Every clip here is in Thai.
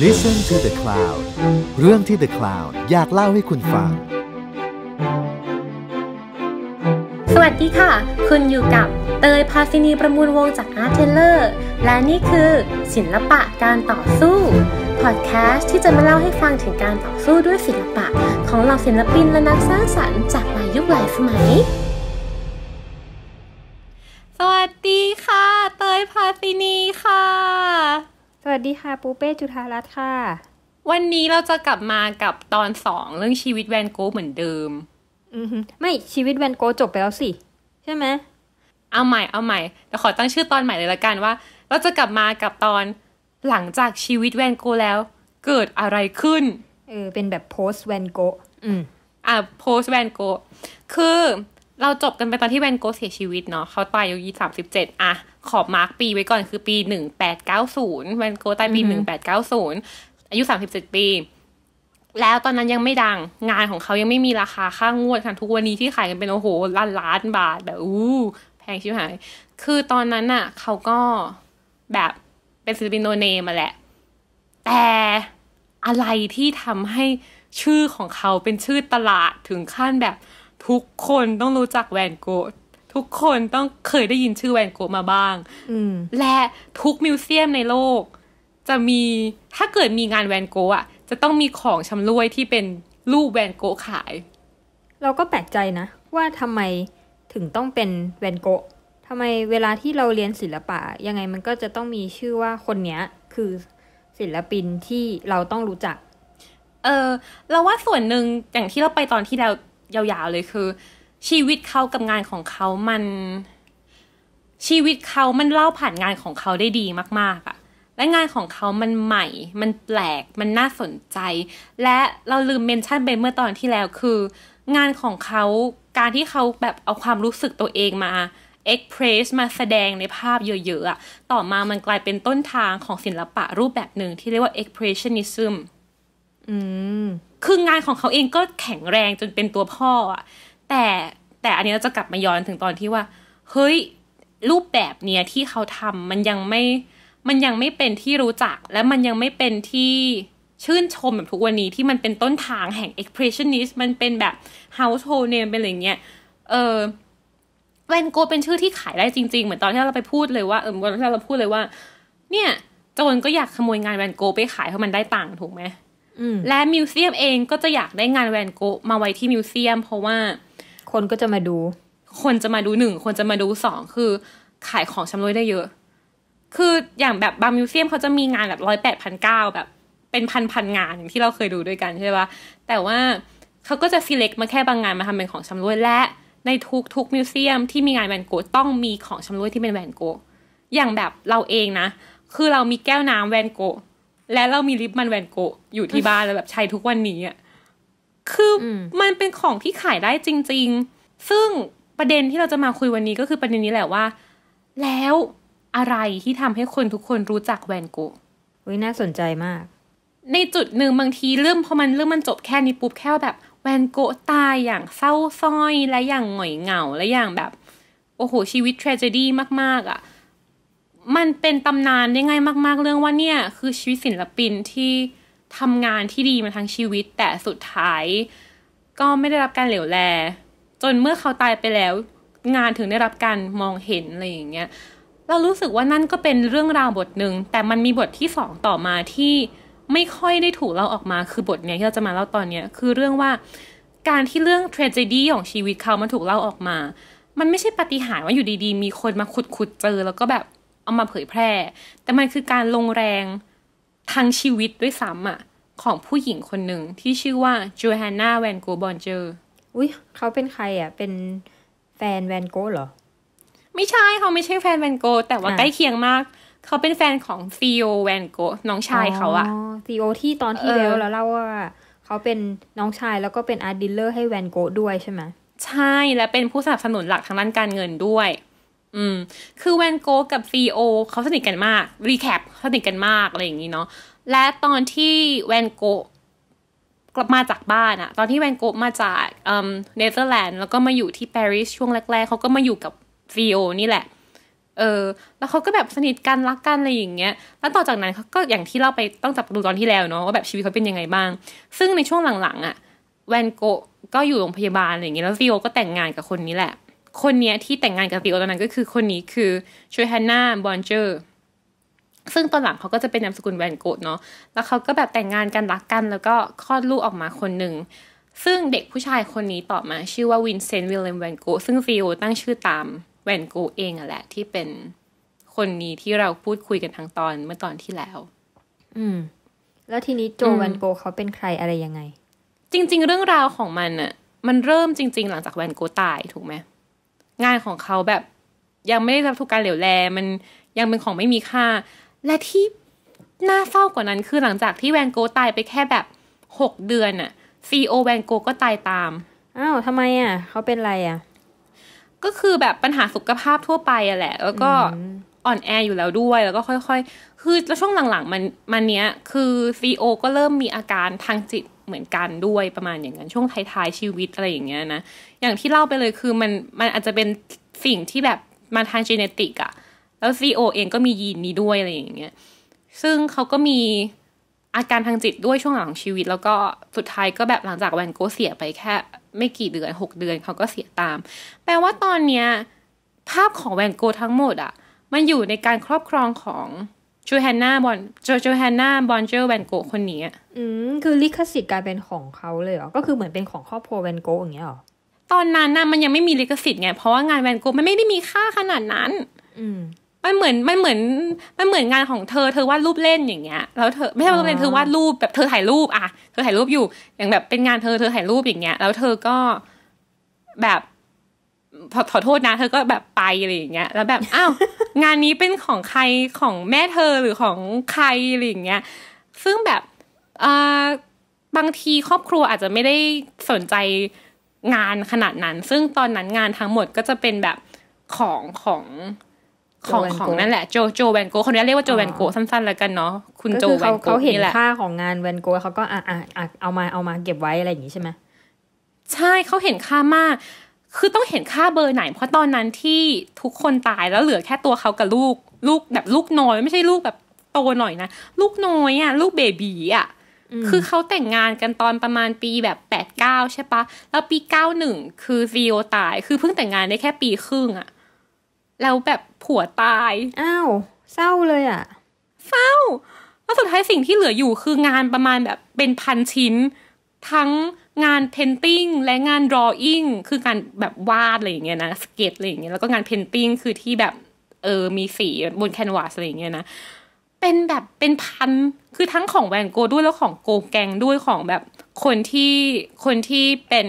Listen to the Cloud เรื่องที่ The Cloud อยากเล่าให้คุณฟัง สวัสดีค่ะ คุณอยู่กับเตยพาซินีประมูลวงจาก Art t เ y l o r และนี่คือ ศิละปะการต่อสู้ พอดแคสต์ที่จะมาเล่าให้ฟังถึงการต่อสู้ด้วยศิลปะของเหล่าศิลปิน และนักสร้างสรรค์จากหลายยุคหลายสมัย สวัสดีค่ะ เตยพาซินีค่ะสวัสดีค่ะปูเป้จุธารัตน์ค่ะ วันนี้เราจะกลับมากับตอนสองเรื่องชีวิตแวนโก้เหมือนเดิมอือ ไม่ชีวิตแวนโก้จบไปแล้วสิ ใช่ไหมเอาใหม่เอาใหม่ แต่ขอตั้งชื่อตอนใหม่เลยละกันว่า เราจะกลับมากับตอนหลังจากชีวิตแวนโก้แล้ว เกิดอะไรขึ้นเออเป็นแบบโพสแวนโก้อืมอ่าโพสแวนโก้คือเราจบกันไปตอนที่แวนโกเสียชีวิตเนาะเขาตายอายุยี่สามสิบเจ็ดอะ ขอบมาร์กปีไว้ก่อนคือปีหนึ่งแปดเก้าศูนย์แวนโกตายปีหนึ่งแปดเก้าศูนย์อายุสามสิบเจ็ดปี แล้วตอนนั้นยังไม่ดังงานของเขายังไม่มีราคาค่างวดค่ะทุกวันนี้ที่ขายกันเป็นโอ้โหล้านล้านบาท แบบอู้ แพงชิบหาย คือตอนนั้นอะเขาก็แบบเป็นศิลปินโนเนมาแหละแต่อะไรที่ทำให้ชื่อของเขาเป็นชื่อตลาดถึงขั้นแบบทุกคนต้องรู้จักแวนโกะทุกคนต้องเคยได้ยินชื่อแวนโกะมาบ้างและทุกมิวเซียมในโลก จะมีถ้าเกิดมีงานแวนโกะอ่ะ จะต้องมีของชำร่วยที่เป็นรูปแวนโกะขาย เราก็แปลกใจนะว่าทำไมถึงต้องเป็นแวนโกะทำไมเวลาที่เราเรียนศิลปะ ยังไงมันก็จะต้องมีชื่อว่าคนเนี้ย คือศิลปินที่เราต้องรู้จัก เออ เราว่าส่วนหนึ่งอย่างที่เราไปตอนที่แล้วยาวๆเลยคือ ชีวิตเขากับงานของเขามัน ชีวิตเขามันเล่าผ่านงานของเขาได้ดีมากๆอะและงานของเขามันใหม่ มันแปลก มันน่าสนใจ และเราลืมเมนชั่นไปเมื่อตอนที่แล้วคืองานของเขาการที่เขาแบบเอาความรู้สึกตัวเองมาเอ็กเพรสมาแสดงในภาพเยอะๆอะต่อมามันกลายเป็นต้นทางของศิละปะรูปแบบหนึ่งที่เรียกว่า expressionism อืมคืองานของเขาเองก็แข็งแรงจนเป็นตัวพ่ออะแต่แต่อันนี้เราจะกลับมาย้อนถึงตอนที่ว่า เฮ้ยรูปแบบเนี้ยที่เขาทำมันยังไม่มันยังไม่เป็นที่รู้จัก และมันยังไม่เป็นที่ชื่นชมแบบทุกวันนี้ที่มันเป็นต้นทางแห่ง expressionist มันเป็นแบบ household name เป็นอะไรเงี้ยเออแวนโกเป็นชื่อที่ขายได้จริงๆ เหมือนตอนที่เราไปพูดเลยว่าเออวันที่เราพูดเลยว่า เนี่ยโจรก็อยากขโมยงานแวนโกไปขายเพราะมันได้ตังค์ถูกไหมและมิวเซียมเองก็จะอยากได้งานแวนโกะมาไว้ที่มิวเซียม เพราะว่าคนก็จะมาดู คนจะมาดูหนึ่งคนจะมาดูสองคือขายของชำรวยได้เยอะ คืออย่างแบบบางมิวเซียมเขาจะมีงานแบบร้อยแปดพันเก้าแบบเป็นพันพันงานอย่างที่เราเคยดูด้วยกันใช่ปะแต่ว่าเขาก็จะ s e เล็กมาแค่บางงานมาทำเป็นของชำรวย และในทุกทุกมิวเซียมที่มีงานแวนโกะต้องมีของชำรวยที่เป็นแวนโกะอย่างแบบเราเองนะ คือเรามีแก้วน้ำแวนโกะและเรามีลิปมันแวนโกะอยู่ที่บ้านแล้วแบบใช้ทุกวันนี้อ่ะคือมันเป็นของที่ขายได้จริงๆ ซึ่งประเด็นที่เราจะมาคุยวันนี้ก็คือประเด็นนี้แหละว่า แล้วอะไรที่ทำให้คนทุกคนรู้จักแวนโกะวิยน่าสนใจมาก ในจุดหนึ่งบางทีเริ่มพอมันเริ่มมันจบแค่นี้ปุ๊บแค่แบบแวนโกะตายอย่างเศร้าซ้อยและอย่างหงอยเหงาและอย่างแบบ โอ้โห ชีวิตทร a g e d y มากๆอะ่ะมันเป็นตำนานได้ง่ายมากๆเรื่องว่าเนี่ยคือชีวิตศิลปินที่ทำงานที่ดีมาทั้งชีวิตแต่สุดท้าย ก็ไม่ได้รับการเหลวแลจนเมื่อเขาตายไปแล้วงานถึงได้รับการมองเห็นอะไรอย่างเงี้ยเรารู้สึกว่านั่นก็เป็นเรื่องราวบทหนึ่ง แต่มันมีบทที่สองต่อมาที่ไม่ค่อยได้ถูกเล่าออกมาคือบทเนี้ยที่เราจะมาเล่าตอนเนี้ยคือเรื่องว่าการที่เรื่องเท a g e d y ของชีวิตเขามันถูกเล่าออกมา มันไม่ใช่ปฏิหารว่าอยู่ดีๆ มีคนมาขุดขุดเจอแล้วก็แบบเอามาเผยแพร่ แต่มันคือการลงแรงทางชีวิตด้วยซ้ำอะของผู้หญิงคนหนึ่งที่ชื่อว่าจูแฮนนาแวนโกบอนเจออุ้ย เขาเป็นใครอะเป็นแฟนแวนโกเหรอ ไม่ใช่เขาไม่ใช่แฟนแวนโกแต่ว่าใกล้เคียงมาก เขาเป็นแฟนของซีโอแวนโกน้องชายเขาอะซีโอที่ตอนที่แล้วเราเล่าว่าเขาเป็นน้องชายแล้วก็เป็นอาร์ตดิลเลอร์ให้แวนโกด้วยใช่ไหม ใช่และเป็นผู้สนับสนุนหลักทางด้านการเงินด้วยอืมคือแวนโกกับฟีโอเขาสนิทกันมาก รีแคปสนิทกันมากอะไรอย่างนี้เนาะและตอนที่แวนโกกลับมาจากบ้านอะตอนที่แวนโกมาจากเนเธอร์แลนด์แล้วก็มาอยู่ที่ปารีสช่วงแรกๆเขาก็มาอยู่กับฟีโอนี่แหละเออแล้วเขาก็แบบสนิทกันรักกันอะไรอย่างเงี้ยแล้วต่อจากนั้นเขาก็อย่างที่เล่าไปต้องจับดูตอนที่แล้วเนาะว่าแบบชีวิตเขาเป็นยังไงบ้าง ซึ่งในช่วงหลังๆอะแวนโกก็อยู่โรงพยาบาลอะไรอย่างเงี้ยแล้วฟีโอก็แต่งงานกับคนนี้แหละคนเนี้ยที่แต่งงานกับติโอตอนนั้นก็คือคนนี้คือชูฮันนาบอนเจอร์ซึ่งตอนหลังเขาก็จะเป็นนามสกุลแวนโกดเนาะแล้วเขาก็แบบแต่งงานกันรักกันแล้วก็คลอดลูกออกมาคนหนึ่ง ซึ่งเด็กผู้ชายคนนี้ต่อมาชื่อว่าวินเซนต์วิลเลมแวนโกซึ่งฟิโอตั้งชื่อตามแวนโกเองอะแหละ ที่เป็นคนนี้ที่เราพูดคุยกันทางตอนเมื่อตอนที่แล้ว อืม แล้วทีนี้โจแวนโกเขาเป็นใครอะไรยังไง จริง ๆ เรื่องราวของมันอะมันเริ่มจริงๆ หลังจากแวนโกตายถูกไหมงานของเขาแบบยังไม่ได้รับทุกการเหลวแลมันยังเป็นของไม่มีค่า และที่น่าเศร้ากว่านั้น คือหลังจากที่แวนโกตายไปแค่แบบหกเดือนอะซีโอแวนโกก็ตายตามอ้าวทำไมอะเขาเป็นไรอะก็คือแบบปัญหาสุขภาพทั่วไปอะแหละ แล้วก็อ่อนแออยู่แล้วด้วยแล้วก็ค่อยๆ คือ แล้วช่วงหลังๆมันมันเนี้ยคือซีโอ ก็เริ่มมีอาการทางจิตเหมือนกันด้วยประมาณอย่างนั้นช่วงท้ายๆชีวิตอะไรอย่างเงี้ยนะอย่างที่เล่าไปเลยคือมันมันอาจจะเป็นสิ่งที่แบบมาทางจีเนติกอะแล้วซีโอเองก็มียีนนี้ด้วยอะไรอย่างเงี้ยซึ่งเขาก็มีอาการทางจิตด้วยช่วงหลังของชีวิต แล้วก็สุดท้ายก็แบบหลังจากแวนโกเสียไปแค่ไม่กี่เดือนหกเดือนเขาก็เสียตาม แปลว่าตอนเนี้ยภาพของแวนโกทั้งหมดอะมันอยู่ในการครอบครองของจูแฮนนาบอนจจูแฮนนาบอนเจ์แวนโกคนนี้อืมคือลิขสิทธิ์กลายเป็นของเขาเลยเหรอ ก็คือเหมือนเป็นของครอบครัวแวนโกอย่างเงี้ยหรอ ตอนนั้นนะมันยังไม่มีลิขสิทธิ์ไง เพราะว่างานแวนโกมันไม่ได้มีค่าขนาดนั้น อืมมันเหมือนมันเหมือนมันเหมือนงานของเธอ เธอวาดรูปเล่นอย่างเงี้ย แล้วเธอไม่ใช่วาดรูปเล่นเธอวาดรูปแบบเธอถ่ายรูป อ่ะเธอถ่ายรูปอยู่ อย่างแบบเป็นงานเธอเธอถ่ายรูปอย่างเงี้ย แล้วเธอก็แบบขอโทษนะ เธอก็แบบไปอะไรอย่างเงี้ยแล้วแบบอ้าวงานนี้เป็นของใครของแม่เธอหรือของ ใครอะไรอย่างเงี้ย ซึ่งแบบอบางทีครอบครัวอาจจะไม่ได้สนใจงานขนาดนั้น ซึ่งตอนนั้นงานทั้งหมดก็จะเป็นแบบของของ ของของนั่นแหละโจโจแวนโกคนนี้เรียกว่าโจแวนโกสั้นๆแล้วกันเนาะคุณโจแวนโกเขาเห็นค่าของงานแวนโกเขาก็อ่ะอ่ะเอามาเอามาเก็บไว้อะไรอย่างงี้ใช่ไหมใช่เขาเห็นค่ามากคือต้องเห็นค่าเบอร์ไหน เพราะตอนนั้นที่ทุกคนตายแล้วเหลือแค่ตัวเขากับลูกลูกแบบลูกน้อย ไม่ใช่ลูกแบบโตหน่อยนะลูกน้อยอะ่ะ ลูกเบบีอะ่ะคือเขาแต่งงานกันตอนประมาณปีแบบแปดเก้าใช่ปะ แล้วปีเก้าหนึ่งคือซีโอตาย คือ เพิ่งแต่งงานได้แค่ปีครึ่งอะแล้วแบบผัวตายอ้าวเศร้าเลยอะเศร้า แล้วสุดท้ายสิ่งที่เหลืออยู่คืองานประมาณแบบเป็นพันชิ้นทั้งงานเพนติงและงานดรออิงคือการแบบวาดอะไรอย่างเงี้ยนะสเก็ตอะไรอย่างเงี้ยแล้วก็งานเพนติงคือที่แบบเออมีสี บนแคนวาสอะไรอย่างเงี้ยนะเป็นแบบเป็นพันคือทั้งของแวนโกด้วยแล้วของโกแกงด้วยของแบบคนที่คนที่เป็น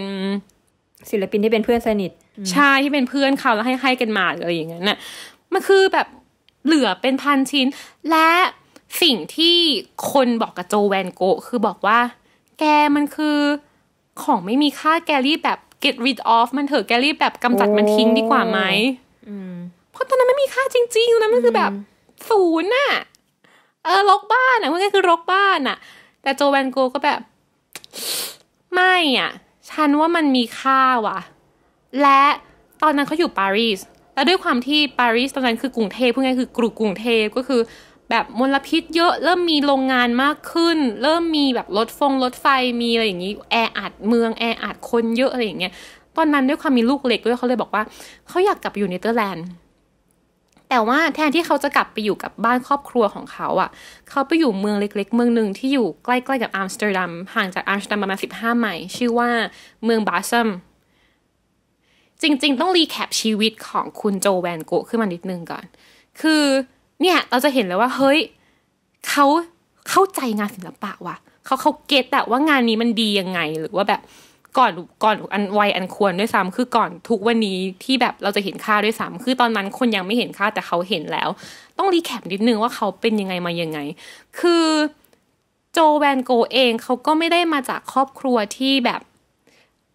ศิลปินที่เป็นเพื่อนสนิทใช่ ที่เป็นเพื่อนเขาแล้วให้ให้กันมาอะไรอย่างเงี้ยน่ะมันคือแบบเหลือเป็นพันชิ้น และสิ่งที่คนบอกกับโจแวนโกคือบอกว่าแกมันคือของไม่มีค่าแกลี่แบบ get rid of มันเถอะแกลี่แบบกำจัดมันทิ้งดีกว่าไหมเพราะตอนนั้นไม่มีค่าจริง ๆนนมันคือแบบศูนย์น่ะ เออรกบ้านอ่ะมันก็คือรกบ้านอ่ะ แต่โจแวนโกก็แบบ ไม่อ่ะฉันว่ามันมีค่าว่ะ และตอนนั้นเขาอยู่ปารีสแล้วด้วยความที่ปารีสตอนนั้นคือกรุงเทพพูดง่ายคือกรุกรุงเทพก็คือแบบมลพิษเยอะ เริ่มมีโรงงานมากขึ้น เริ่มมีแบบรถฟงรถไฟ มีอะไรอย่างนี้ แออัดเมือง แออัดคนเยอะอะไรอย่างเงี้ย ตอนนั้นด้วยความมีลูกเล็กด้วยเขาเลยบอกว่าเขาอยากกลับไปอยู่เนเธอร์แลนด์ แต่ว่าแทนที่เขาจะกลับไปอยู่กับบ้านครอบครัวของเขาอะ่ะ เขาไปอยู่เมืองเล็กๆ เมืองหนึ่งที่อยู่ใกล้ ๆกับอัมสเตอร์ดัม ห่างจากอัมสเตอร์ดัมประมาณสิบห้าไมล์ ชื่อว่าเมืองบาซัม จริงๆ ต้องรีแคปชีวิตของคุณโจแวนโกขึ้นมานิดนึงก่อน คือเนี่ย เราจะเห็นเลยว่า เฮ้ยเขาเข้าใจงานศิลปะว่ะ เขาเขาเก็ตแต่ว่างานนี้มันดียังไง หรือว่าแบบก่อนก่อนอันวัยอันควรด้วยซ้ำคือก่อนทุกวันนี้ที่แบบเราจะเห็นค่าด้วยซ้ำคือตอนนั้นคนยังไม่เห็นค่าแต่เขาเห็นแล้ว ต้องรีแคปนิดนึงว่าเขาเป็นยังไงมายังไง คือโจแวนโกเองเขาก็ไม่ได้มาจากครอบครัวที่แบบ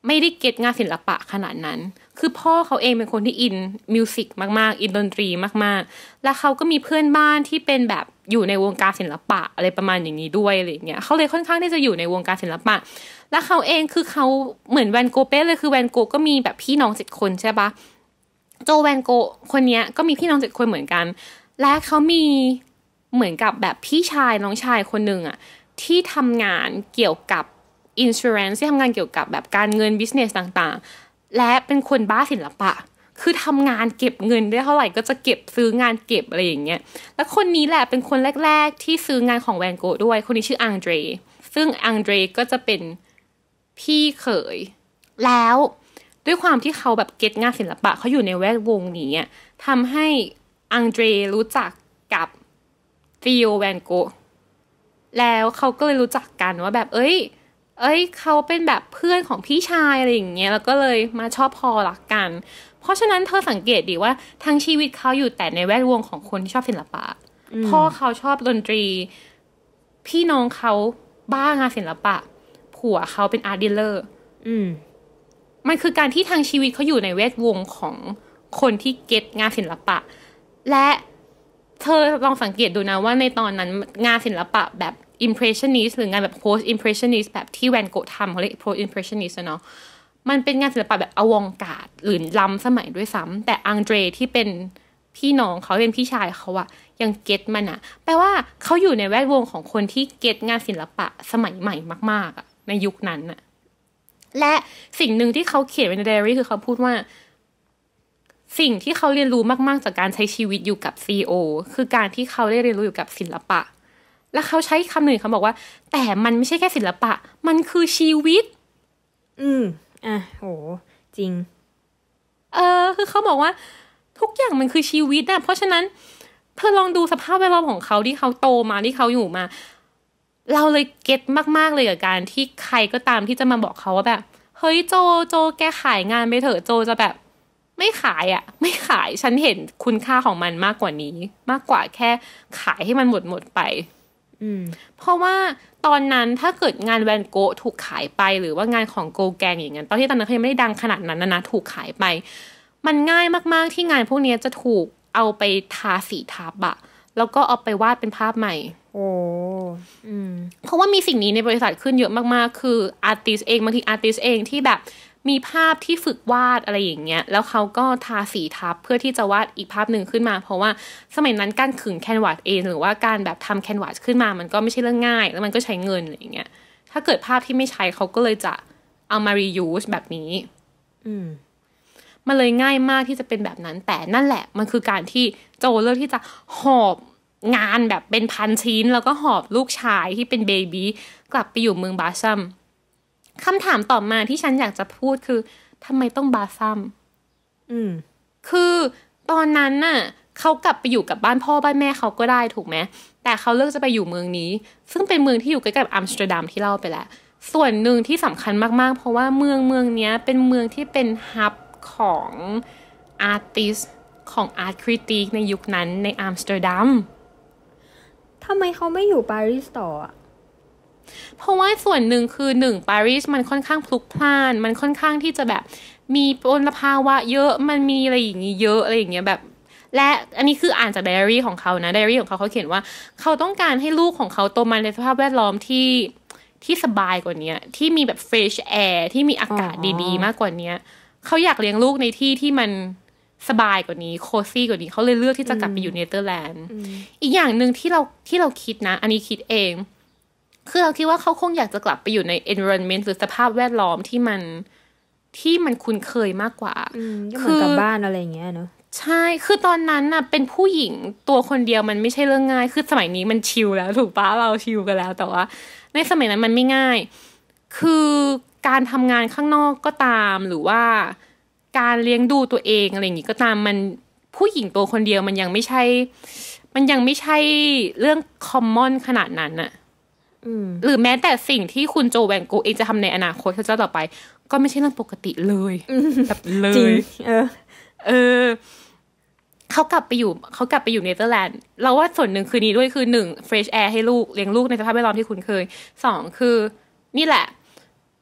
ไม่ได้เก็ตงานศิลปะขนาดนั้นคือพ่อเขาเองเป็นคนที่อินมิวสิกมาก ๆ อินดนตรีมาก ๆ แล้วเขาก็มีเพื่อนบ้านที่เป็นแบบอยู่ในวงการศิลปะอะไรประมาณอย่างนี้ด้วยอะไรเงี้ยเขาเลยค่อนข้างที่จะอยู่ในวงการศิลปะ แล้วเขาเองคือเขาเหมือนแวนโกเป้เลยคือแวนโกก็มีแบบพี่น้องเจ็ดคนใช่ปะโจแวนโกคนนี้ก็มีพี่น้องเจ็ดคนเหมือนกันและเขามีเหมือนกับแบบพี่ชายน้องชายคนหนึ่งอะที่ทำงานเกี่ยวกับอินชูเรนซ์ที่ทำงานเกี่ยวกับแบบการเงินบิสเนสต่างและเป็นคนบ้าศิลปะ คือทำงานเก็บเงินได้เท่าไหร่ก็จะเก็บซื้องานเก็บอะไรอย่างเงี้ย แล้วคนนี้แหละ เป็นคนแรก ๆ ที่ซื้องานของแวนโกด้วย คนนี้ชื่ออังเดรซึ่งอังเดรก็จะเป็นพี่เขยแล้วด้วยความที่เขาแบบเก็ตงานศิลปะเขาอยู่ในแวดวงนี้ทำให้อังเดรรู้จักกับฟิโอแวนโกแล้วเขาก็เลยรู้จักกันว่าแบบเอ้ยเอ้ยเขาเป็นแบบเพื่อนของพี่ชายอะไรอย่างเงี้ยแล้วก็เลยมาชอบพอรักกัน เพราะฉะนั้นเธอสังเกตดีว่าทั้งชีวิตเขาอยู่แต่ในแวดวงของคนที่ชอบศิลปะ พ่อเขาชอบดนตรี พี่น้องเขาบ้างานศิลปะ ผัวเขาเป็นอาร์ตดีลเลอร์มันคือการที่ทางชีวิตเขาอยู่ในแวดวงของคนที่เก็ตงานศิลปะ และเธอลองสังเกตดูนะว่าในตอนนั้นงานศิลปะแบบอิมเพรสชันนิสหรืองานแบบโพสอิมเพรสชันนิสแบบที่แวนโกะทำเขาเรียกโพสอิมเพรสชันนิสเนาะมันเป็นงานศิลปะแบบอวองการหรือล้ำสมัยด้วยซ้ำแต่อังเดรที่เป็นพี่น้องเขาเป็นพี่ชายเขาอะยังเก็ตมันอะแปลว่าเขาอยู่ในแวดวงของคนที่เก็ตงานศิลปะสมัยใหม่มาก ๆอะในยุคนั้นอะและสิ่งหนึ่งที่เขาเขียนไว้ในไดอารี่คือเขาพูดว่า สิ่งที่เขาเรียนรู้มากๆ จากการใช้ชีวิตอยู่กับซีโอคือการที่เขาได้เรียนรู้อยู่กับศิลปะแล้วเขาใช้คำหนึ่งเขาบอกว่า แต่มันไม่ใช่แค่ศิลปะ มันคือชีวิต อืม อ่ะโหจริง เออ คือเขาบอกว่า ทุกอย่างมันคือชีวิตอะเพราะฉะนั้นเธอลองดูสภาพแวดล้อมของเขาที่เขาโตมาที่เขาอยู่มา เราเลยเก็ตมาก ๆ เลยกับการที่ใครก็ตามที่จะมาบอกเขาว่าแบบ เฮ้ย โจโจ แกขายงานไปเถอะ โจจะแบบ ไม่ขายอ่ะไม่ขายฉันเห็นคุณค่าของมันมากกว่านี้ มากกว่าแค่ ขายให้มันหมดหมดไปเพราะว่าตอนนั้นถ้าเกิดงานแวนโกะถูกขายไป หรือว่างานของโกแกงอย่างเงี้ยตอนที่ตอนนั้นเขายังไม่ได้ดังขนาดนั้นนะนะ ถูกขายไป มันง่ายมาก ๆ ที่งาน พวกนี้จะถูกเอาไปทาสีทับอะแล้วก็เอาไปวาดเป็นภาพใหม่ โอ้เพราะว่ามีสิ่งนี้ในบริษัทขึ้นเยอะมากๆ คืออาร์ติสเองบางทีอาร์ติสเองที่แบบมีภาพที่ฝึกวาดอะไรอย่างเงี้ย แล้วเขาก็ทาสีทับเพื่อที่จะวาดอีกภาพหนึ่งขึ้นมา เพราะว่าสมัยนั้นการขึงแคนวาสเองหรือว่าการแบบทำแคนวาสขึ้นมา มันก็ไม่ใช่เรื่องง่าย แล้วมันก็ใช้เงินอะไรอย่างเงี้ย ถ้าเกิดภาพที่ไม่ใช้เขาก็เลยจะเอามา reuse แบบนี้ อืมมันเลยง่ายมากที่จะเป็นแบบนั้น แต่นั่นแหละมันคือการที่โจเลือกที่จะหอบงานแบบเป็นพันชิ้น แล้วก็หอบลูกชายที่เป็นเบบี้กลับไปอยู่เมืองบาซัมคำถามต่อมาที่ฉันอยากจะพูดคือทำไมต้องบาซัม อืม คือตอนนั้นน่ะเขากลับไปอยู่กับบ้านพ่อบ้านแม่เขาก็ได้ถูกไหม แต่เขาเลือกจะไปอยู่เมืองนี้ ซึ่งเป็นเมืองที่อยู่ใกล้กับอัมสเตอร์ดัมที่เล่าไปแล้ว ส่วนหนึ่งที่สำคัญมาก ๆ เพราะว่าเมืองเมืองนี้เป็นเมืองที่เป็นฮับของอาร์ติสของอาร์ตคริติกในยุคนั้นในอัมสเตอร์ดัมทำไมเขาไม่อยู่ปารีสต่ออ่ะเพราะว่าส่วนหนึ่งคือหนึ่งปารีสมันค่อนข้างพลุกพล่านมันค่อนข้างที่จะแบบมีปนภาวะเยอะมันมีอะไรอย่างนี้เยอะอะไรอย่างเงี้ยแบบและอันนี้คืออ่านจากไดอารี่ของเขานะไดอารี่ของเขาเขาเขียนว่าเขาต้องการให้ลูกของเขาโตมาในสภาพแวดล้อมที่ที่สบายกว่านี้ที่มีแบบเฟรชแอร์ที่มีอากาศดีๆ มากกว่านี้เขาอยากเลี้ยงลูกในที่ที่มันสบายกว่านี้โคซี่กว่านี้เขาเลยเลือกที่จะกลับไปอยู่เนเธอร์แลนด์อีกอย่างหนึ่งที่เราที่เราคิดนะ อันนี้คิดเองคือเราคิดว่าเขาคงอยากจะกลับไปอยู่ใน environment หรือสภาพแวดล้อมที่มันที่มันคุ้นเคยมากกว่าคือกับบ้านอะไรเงี้ยเนาะใช่ คือตอนนั้นน่ะเป็นผู้หญิงตัวคนเดียวมันไม่ใช่เรื่องง่าย คือสมัยนี้มันชิลแล้วถูกปะเราชิลกันแล้ว แต่ว่าในสมัยนั้นมันไม่ง่าย คือการทำงานข้างนอกก็ตามหรือว่า การเลี้ยงดูตัวเองอะไรอย่างนี้ก็ตามมันผู้หญิงตัวคนเดียวมันยังไม่ใช่ มันยังไม่ใช่เรื่องคอมมอนขนาดนั้นอะหรือแม้แต่สิ่งที่คุณโจแวนโกเองจะทำในอนาคตเขาจะต่อไปก็ไม่ใช่เรื่องปกติเลยแบบเลยเออ เออ เขากลับไปอยู่เขากลับไปอยู่เนเธอร์แลนด์เราว่าส่วนหนึ่งคือนี้ด้วยคือหนึ่งเฟรชแอร์ให้ลูกเลี้ยงลูกในสภาพแวดล้อมที่คุณเคย สองคือ นี่แหละ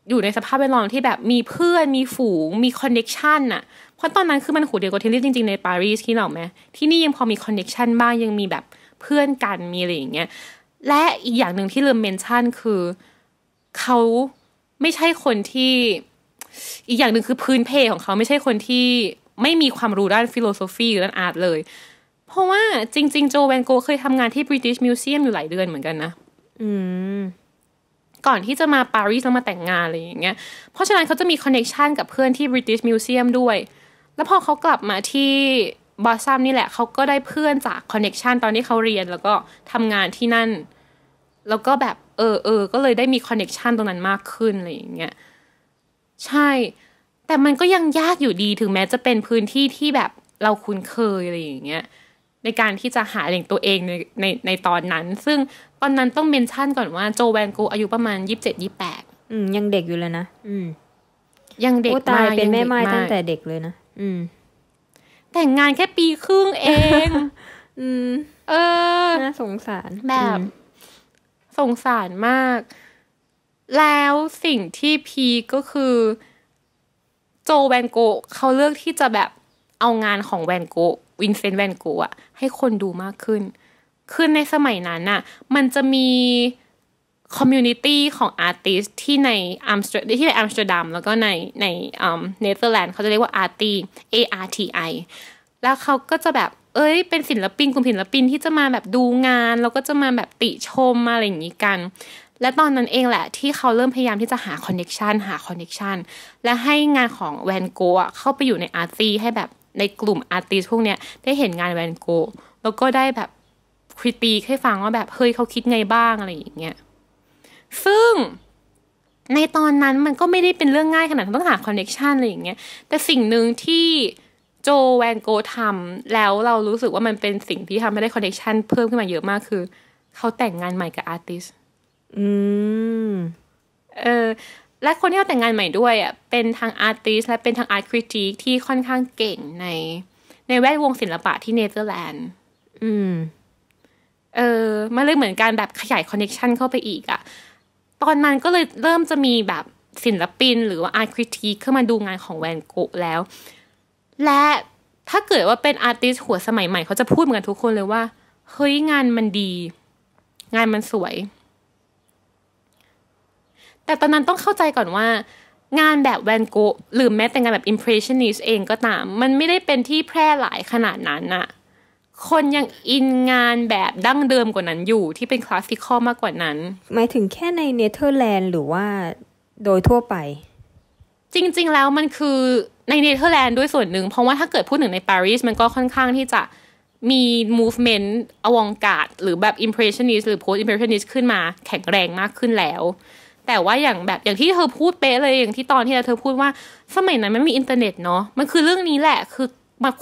อยู่ในสภาพแวดล้อมที่แบบมีเพื่อนมีฝูง มีคอนเน็กชันอะเพราะตอนนั้นคือมันหูเดียวกับเทนิสจริงๆในปารีสที่เราไหมที่นี่ยังพอมีคอนเน็กชันบ้างยังมีแบบเพื่อนกันมีอะไรอย่างเงี้ยและอีกอย่างหนึ่งที่ลืมเมนชั่นคือเขาไม่ใช่คนที่ อีกอย่างหนึ่งคือพื้นเพของเขาไม่ใช่คนที่ไม่มีความรู้ด้านฟิโลโซฟีหรือด้านอาร์ตเลย เพราะว่าจริง ๆ โจแวนโกเคยทำงานที่ British Museum อยู่หลายเดือนเหมือนกันนะ อืม ก่อนที่จะมาปารีสแล้วมาแต่งงานอะไรอย่างเงี้ยเพราะฉะนั้นเขาจะมีคอนเน็ชันกับเพื่อนที่ British Museum ด้วย แล้วพอเขากลับมาที่บอสซัมนี่แหละเขาก็ได้เพื่อนจากคอนเน็ชันตอนที่เขาเรียน แล้วก็ทำงานที่นั่น แล้วก็แบบ เออเออก็เลยได้มีคอนเน็ชันตรงนั้นมากขึ้นอะไรอย่างเงี้ยใช่ แต่มันก็ยังยากอยู่ดีถึงแม้จะเป็นพื้นที่ที่แบบเราคุ้นเคยอะไรอย่าง เงี้ยในการที่จะหาแหล่งตัวเองในในในตอนนั้น ซึ่งตอนนั้นต้องเมนชั่นก่อนว่าโจแวนโกอายุประมาณยี่สิบเจ็ดยี่แปดยังเด็กอยู่เลยนะอืม ยังเด็กมากเป็นแม่ไม้ตั้งแต่เด็กเลยนะอืมแต่งงานแค่ปีครึ่งเอง อืม เออ น่าสงสาร แบบ สงสารมาก แล้วสิ่งที่พีก็คือ โจแวนโก เขาเลือกที่จะแบบเอางานของแวนโก วินเซนต์แวนโกะให้คนดูมากขึ้นคือในสมัยนั้นน่ะ มันจะมีคอมมูนิตี้ของอาร์ติสที่ในอัมสเตอร์ที่ในอัมสเตอร์ดัมแล้วก็ในในเนเธอร์แลนด์เขาจะเรียกว่าอาร์ตี A R T I แล้วเขาก็จะแบบเอ้ยเป็นศิลปิน กลุ่มศิลปินที่จะมาแบบดูงาน แล้วก็จะมาแบบติชมอะไรอย่างนี้กัน และตอนนั้นเองแหละ ที่เขาเริ่มพยายามที่จะหาคอนเน็ชันหาคอนเน็ชันและให้งานของแวนโกะเข้าไปอยู่ในอาร์ตีให้แบบในกลุ่มอาร์ติสพวกเนี้ย ได้เห็นงานแวนโกะแล้วก็ได้แบบคริตีให้ฟังว่าแบบ เฮ้ยเขาคิดไงบ้างอะไรอย่างเงี้ยซึ่งในตอนนั้นมันก็ไม่ได้เป็นเรื่องง่ายขนาดต้องหาคอนเน็กชันอะไรอย่างเงี้ย แต่สิ่งหนึ่งที่โจแวนโกทำแล้วเรารู้สึกว่ามันเป็นสิ่งที่ทำให้ได้คอนเน็ชันเพิ่มขึ้นมาเยอะมากคือ เขาแต่งงานใหม่กับอาร์ติส อืม เออ และคนที่เขาแต่งงานใหม่ด้วยอ่ะเป็นทางอาร์ติสและเป็นทางอาร์ตคริติกที่ค่อนข้างเก่งในในแวดวงศิลปะที่เนเธอร์แลนด์ อืม เออมาเลยเหมือนการแบบขยายคอนเน็ชันเข้าไปอีกอ่ะตอนนั้นก็เลยเริ่มจะมีแบบศิลปินหรือว่าอาร์ตคริติเข้ามาดูงานของแวนโกะแล้ว และถ้าเกิดว่าเป็นอาร์ติสหัวสมัยใหม่เขาจะพูดเหมือนกันทุกคนเลยว่า เฮ้ยงานมันดี งานมันสวย แต่ตอนนั้นต้องเข้าใจก่อนว่า งานแบบแวนโกะหรือแม้แต่งานแบบอิมเพรสชันนิสเองก็ตาม มันไม่ได้เป็นที่แพร่หลายขนาดนั้นอะคนยังอินงานแบบดั้งเดิมกว่านั้นอยู่ที่เป็นคลาสสิคอลมากกว่านั้น หมายถึงแค่ในเนเธอร์แลนด์หรือว่าโดยทั่วไป จริงๆแล้วมันคือในเนเธอร์แลนด์ด้วยส่วนหนึ่ง เพราะว่าถ้าเกิดพูดถึงในปารีสมันก็ค่อนข้างที่จะมี movement อวองการหรือแบบ impressionist หรือ post impressionist ขึ้นมาแข็งแรงมากขึ้นแล้ว แต่ว่าอย่างแบบอย่างที่เธอพูดเป๊ะเลยอย่างที่ตอนที่เธอพูดว่าสมัยนั้นไม่มีอินเทอร์เน็ตเนาะมันคือเรื่องนี้แหละคือ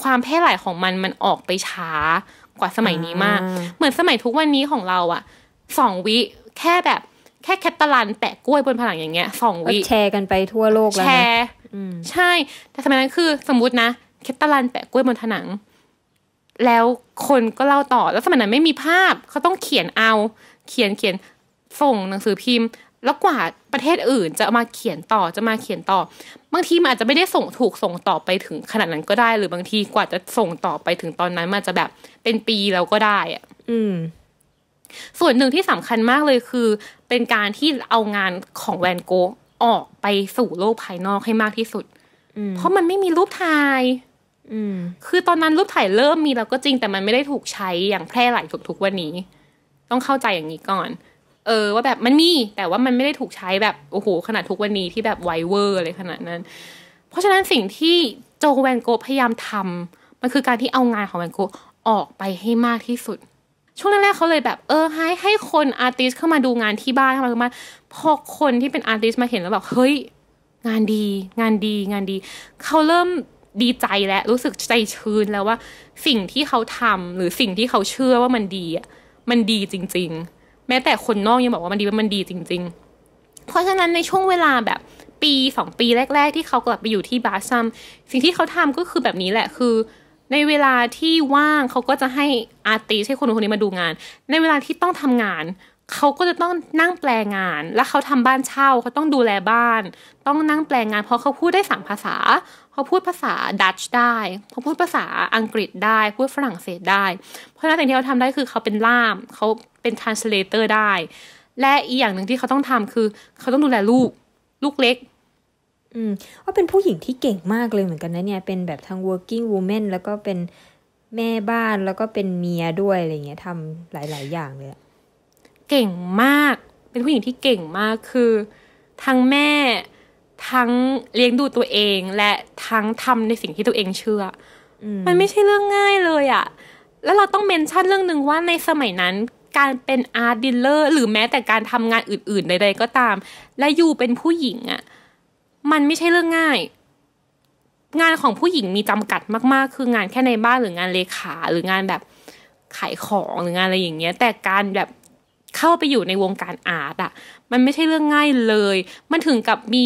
ความแพร่หลายของมันมันออกไปช้ากว่าสมัยนี้มาก เหมือนสมัยทุกวันนี้ของเราอะสองวิ แค่แบบ แค่แคตตาลันแปะกล้วยบนผนังอย่างเงี้ยสองวิแชร์กันไปทั่วโลกแล้วแชร์ใช่ แต่สมัยนั้นคือสมมตินะแคตตาลันแปะกล้วยบนผนัง แล้วคนก็เล่าต่อแล้วสมัยนั้นไม่มีภาพ เขาต้องเขียนเอาเขียนเขียนส่งหนังสือพิมพ์แล้วกว่าประเทศอื่นจะมาเขียนต่อจะมาเขียนต่อ บางทีมันอาจจะไม่ได้ส่งถูกส่งต่อไปถึงขนาดนั้นก็ได้ หรือบางทีกว่าจะส่งต่อไปถึงตอนนั้นมันจะแบบเป็นปีแล้วก็ได้อะอืม ส่วนหนึ่งที่สำคัญมากเลยคือ เป็นการที่เอางานของแวนโกออกไปสู่โลกภายนอกให้มากที่สุดเพราะมันไม่มีรูปถ่ายคือตอนนั้นรูปถ่ายเริ่มมีแล้วก็จริงแต่มันไม่ได้ถูกใช้อย่างแพร่หลายทุกๆวันนี้ ต้องเข้าใจอย่างนี้ก่อนเออว่าแบบมันมีแต่ว่ามันไม่ได้ถูกใช้แบบโอ้โหขนาดทุกวันนี้ที่แบบไวเวอร์อะไรขนาดนั้น เพราะฉะนั้นสิ่งที่โจแวนโกพยายามทำ มันคือการที่เอางานของแวนโกออกไปให้มากที่สุด ช่วงแรกๆเขาเลยแบบ เออให้ให้คนอาร์ติสเข้ามาดูงานที่บ้านเข้ามาด้าพอคนที่เป็นอาร์ติสมาเห็นแล้วแบบเฮ้ยงานดี งานดี งานดีเขาเริ่มดีใจและรู้สึกใจชื้นแล้วว่า สิ่งที่เขาทำ หรือสิ่งที่เขาเชื่อว่ามันดีอ่ะมันดีจริงๆแม้แต่คนนอกยังบอกว่ามันดีมันดีจริงๆ เพราะฉะนั้นในช่วงเวลาแบบปีสองปีแรก ๆ ที่เขากลับไปอยู่ที่บาซัมสิ่งที่เขาทำก็คือแบบนี้แหละคือ ในเวลาที่ว่างเขาก็จะให้อาร์ติให้คนคนนี้มาดูงาน ในเวลาที่ต้องทำงาน เขาก็จะต้องนั่งแปลงาน แล้วเขาทำบ้านเช่าเขาต้องดูแลบ้าน ต้องนั่งแปลงาน เพราะเขาพูดได้สามภาษาเขาพูดภาษาดัตช์ได้เขาพูดภาษาอังกฤษได้ พูดฝรั่งเศสได้ เพราะฉะนั้นสิ่งที่เขาทำได้คือเขาเป็นล่าม เขาเป็นทรานสเลเตอร์ได้ และอีกอย่างหนึ่งที่เขาต้องทำคือเขาต้องดูแลลูก ลูกเล็ก อืมว่าเป็นผู้หญิงที่เก่งมากเลยเหมือนกันนะเนี่ย เป็นแบบทั้ง working woman แล้วก็เป็นแม่บ้านแล้วก็เป็นเมียด้วยอะไรเงี้ยทำหลายๆ อย่างเลยเก่งมาก เป็นผู้หญิงที่เก่งมากคือทั้งแม่ทั้งเลี้ยงดูตัวเอง และทั้งทำในสิ่งที่ตัวเองเชื่อมันไม่ใช่เรื่องง่ายเลยอะแล้วเราต้องเมนชั่นเรื่องหนึ่งว่าในสมัยนั้นการเป็นอาร์ตดีลเลอร์ หรือแม้แต่การทำงานอื่น ๆ ใดๆก็ตาม และอยู่เป็นผู้หญิงอะ่ะมันไม่ใช่เรื่องง่าย งานของผู้หญิงมีจำกัดมากๆคืองานแค่ในบ้านหรืองานเลขา หรืองานแบบขายของหรืองานอะไรอย่างเงี้ย แต่การแบบเข้าไปอยู่ในวงการอาร์ตอ่ะ มันไม่ใช่เรื่องง่ายเลย มันถึงกับมี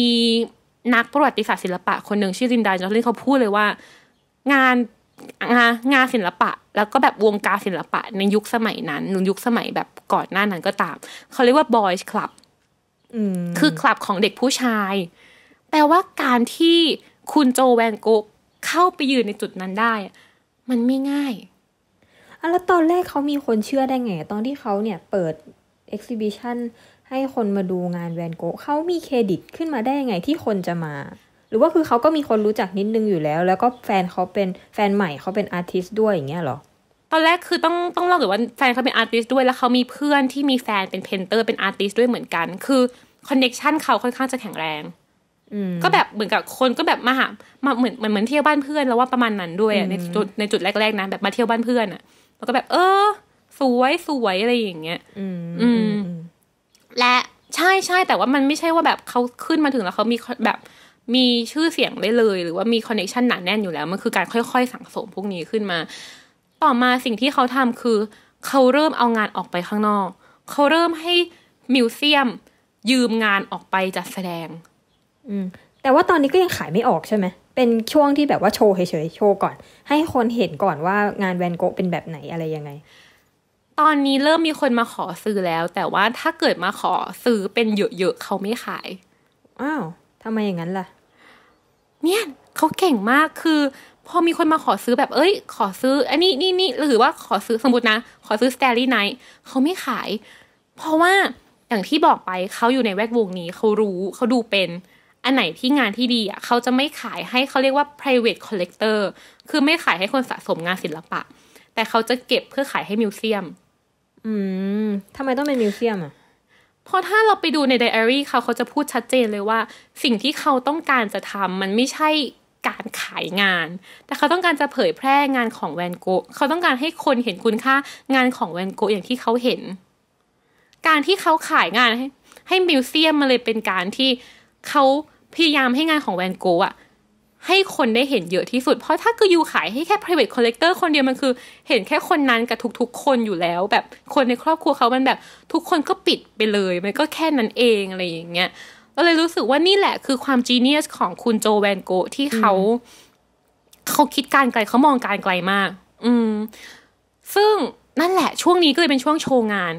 นักประวัติศาสตร์ศิลปะ คนหนึ่งชื่อลินดาจอร์ลินเขาพูดเลยว่า งานงานงานศิลปะ แล้วก็แบบวงการศิลปะ ในยุคสมัยนั้นหรยุคสมัยแบบก่อนหน้านั้นก็ตาม เขาเรียกว่าบอยส์คลับคือคลับของเด็กผู้ชาย แปลว่าการที่คุณโจแวนโกเข้าไปยืนในจุดนั้นได้มันไม่ง่ายแล้วตอนแรกเขามีคนเชื่อได้ไง ตอนที่เขาเนี่ยเปิดเอ็กซิบิชันให้คนมาดูงานแวนโกะเขามีเครดิตขึ้นมาได้ยังไงที่คนจะมา หรือว่าคือเขาก็มีคนรู้จักนิดนึงอยู่แล้ว แล้วก็แฟนเขาเป็นแฟนใหม่เขาเป็นอาร์ติสด้วยอย่างเงี้ยหรอ ตอนแรกคือต้องต้องเล่าหรือว่าแฟนเขาเป็นอาร์ติสด้วย แล้วเขามีเพื่อนที่มีแฟนเป็นเพนเตอร์เป็นอาร์ติสด้วยเหมือนกันคือคอนเน็ชันเขาค่อนข้างจะแข็งแรงก็แบบเหมือนกับคนก็แบบมาหามาเหมือนเหมือนเที่ยวบ้านเพื่อนแล้วว่าประมาณนั้นด้วยในจุดในจุดแรก ๆนะแบบมาเที่ยวบ้านเพื่อนอะแล้วก็แบบ เออ สวยสวยอะไรอย่างเงี้ยอืมและใช่ใช่ แต่ว่ามันไม่ใช่ว่าแบบเขาขึ้นมาถึงแล้วเขามีแบบมีชื่อเสียงได้เลย หรือว่ามีคอนเนคชันหนาแน่นอยู่แล้วมันคือการค่อย ๆสั่งสมพวกนี้ขึ้นมา ต่อมาสิ่งที่เขาทำคือเขาเริ่มเอางานออกไปข้างนอก เขาเริ่มให้มิวเซียม ยืมงานออกไปจัดแสดง อืม แต่ว่าตอนนี้ก็ยังขายไม่ออกใช่ไหมเป็นช่วงที่แบบว่าโชว์เฉยๆโชว์ก่อน ให้คนเห็นก่อนว่างานแวนโกะเป็นแบบไหนอะไรยังไง ตอนนี้เริ่มมีคนมาขอซื้อแล้ว แต่ว่าถ้าเกิดมาขอซื้อเป็นเยอะๆเขาไม่ขายอ้าวทำไมอย่างนั้นล่ะเนี่ยเขาเก่งมากคือ พอมีคนมาขอซื้อแบบ เอ้ย ขอซื้อ อันนี้นี่นี่หรือว่าขอซื้อสมมตินะ ขอซื้อสเตอรี่ไนท์เขาไม่ขาย เพราะว่าอย่างที่บอกไปเขาอยู่ในแวดวงนี้เขารู้เขาดูเป็นอันไหนที่งานที่ดีอ่ะ เขาจะไม่ขายให้เขาเรียกว่า private collector คือไม่ขายให้คนสะสมงานศิลปะ แต่เขาจะเก็บเพื่อขายให้มิวเซียม อืมทำไมต้องเป็นมิวเซียมอ่ะ เพราะถ้าเราไปดูในไดอารี่ เขาเขาจะพูดชัดเจนเลยว่า สิ่งที่เขาต้องการจะทำมันไม่ใช่การขายงาน แต่เขาต้องการจะเผยแพร่งานของแวนโกะเขาต้องการให้คนเห็นคุณค่างานของแวนโกะอย่างที่เขาเห็น การที่เขาขายงานให้ ให้มิวเซียมมาเลยเป็นการที่เขาพยายามให้งานของแวนโกะอะให้คนได้เห็นเยอะที่สุด เพราะถ้าก็อยูขายให้แค่ private collector คนเดียวมันคือเห็นแค่คนนั้นกับทุกๆ คนอยู่แล้ว แบบคนในครอบครัวเขามันแบบทุกคนก็ปิดไปเลยมันก็แค่นั้นเองอะไรอย่างเงี้ยก็เลยรู้สึกว่านี่แหละคือความ genius ของคุณโจแวนโกะที่เขาเขาคิดการไกลเขามองการไกลมาก อืม ซึ่งนั่นแหละช่วงนี้ก็เลยเป็นช่วงโชว์งาน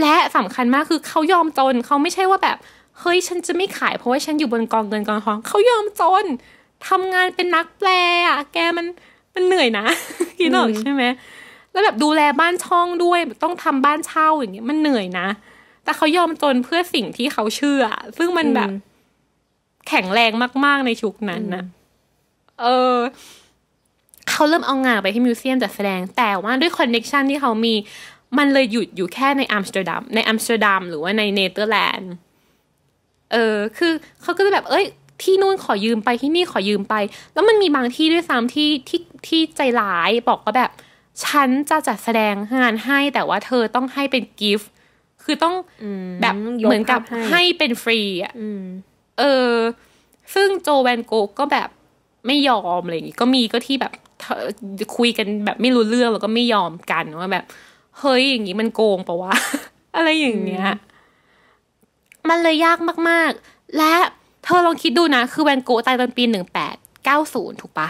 และสำคัญมากคือเขายอมจนเขาไม่ใช่ว่าแบบเฮ้ย ฉันจะไม่ขายเพราะว่าฉันอยู่บนกองเงินกองทอง เขายอมจน ทำงานเป็นนักแปลอะแกมันมันเหนื่อยนะคิดออกใช่ไหมแล้วแบบดูแลบ้านช่องด้วย ต้องทำบ้านเช่าอย่างเงี้ย มันเหนื่อยนะ แต่เขายอมจนเพื่อสิ่งที่เขาเชื่อ ซึ่งมันแบบ แข็งแรงมากๆในชุกนั้นนะเออ เขาเริ่มเอางานไปที่มิวเซียมจัดแสดง แต่ว่าด้วยคอนเน็ชันที่เขามี มันเลยหยุดอยู่แค่ในอัมสเตอร์ดัม ในอัมสเตอร์ดัมหรือว่าในเนเธอร์แลนด์เออ คือเขาก็จะแบบ เอ้ย ที่นู่นขอยืมไป ที่นี่ขอยืมไป แล้วมันมีบางที่ด้วยซ้ำที่ที่ที่ใจร้ายบอกว่าแบบ ฉันจะจัดแสดงงานให้แต่ว่าเธอต้องให้เป็นกิฟต์ คือต้องแบบเหมือนกับให้เป็นฟรีอ่ะเออ ซึ่งโจแวนโกก็แบบไม่ยอมอะไรอย่างงี้ ก็มีก็ที่แบบ คุยกันแบบไม่รู้เรื่องแล้วก็ไม่ยอมกันว่าแบบเฮ้ย อย่างงี้มันโกงปะวะ อะไรอย่างเงี้ยมันเลยยากมาก ๆ และเธอลองคิดดูนะ คือแวนโกะตายตอนปี 1890 ถูกปะ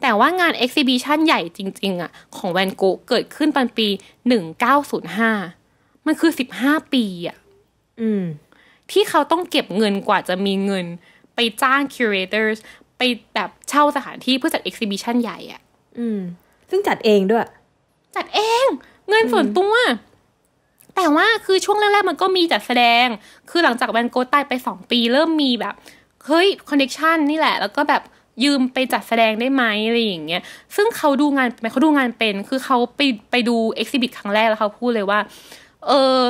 แต่ว่างานเอ็กซิบิชันใหญ่จริงๆอะของแวนโกะเกิดขึ้นตอนปี 1905 มันคือ 15 ปีอะอืม ที่เขาต้องเก็บเงินกว่าจะมีเงินไปจ้าง curators ไปแบบเช่าสถานที่เพื่อจัดเอ็กซิบิชันใหญ่อะ อืม ซึ่งจัดเองด้วย จัดเอง เงินส่วนตัวแต่ว่าคือช่วงแรกๆมันก็มีจัดแสดง คือหลังจากแวนโกตายไป 2 ปีเริ่มมีแบบ เฮ้ยคอนเนคชันนี่แหละ แล้วก็แบบยืมไปจัดแสดงได้ไหมอะไรอย่างเงี้ย ซึ่งเขาดูงานเขาดูงานเป็น คือเขาไปไปดูเอ็กซิบิทครั้งแรกแล้วเขาพูดเลยว่า เออ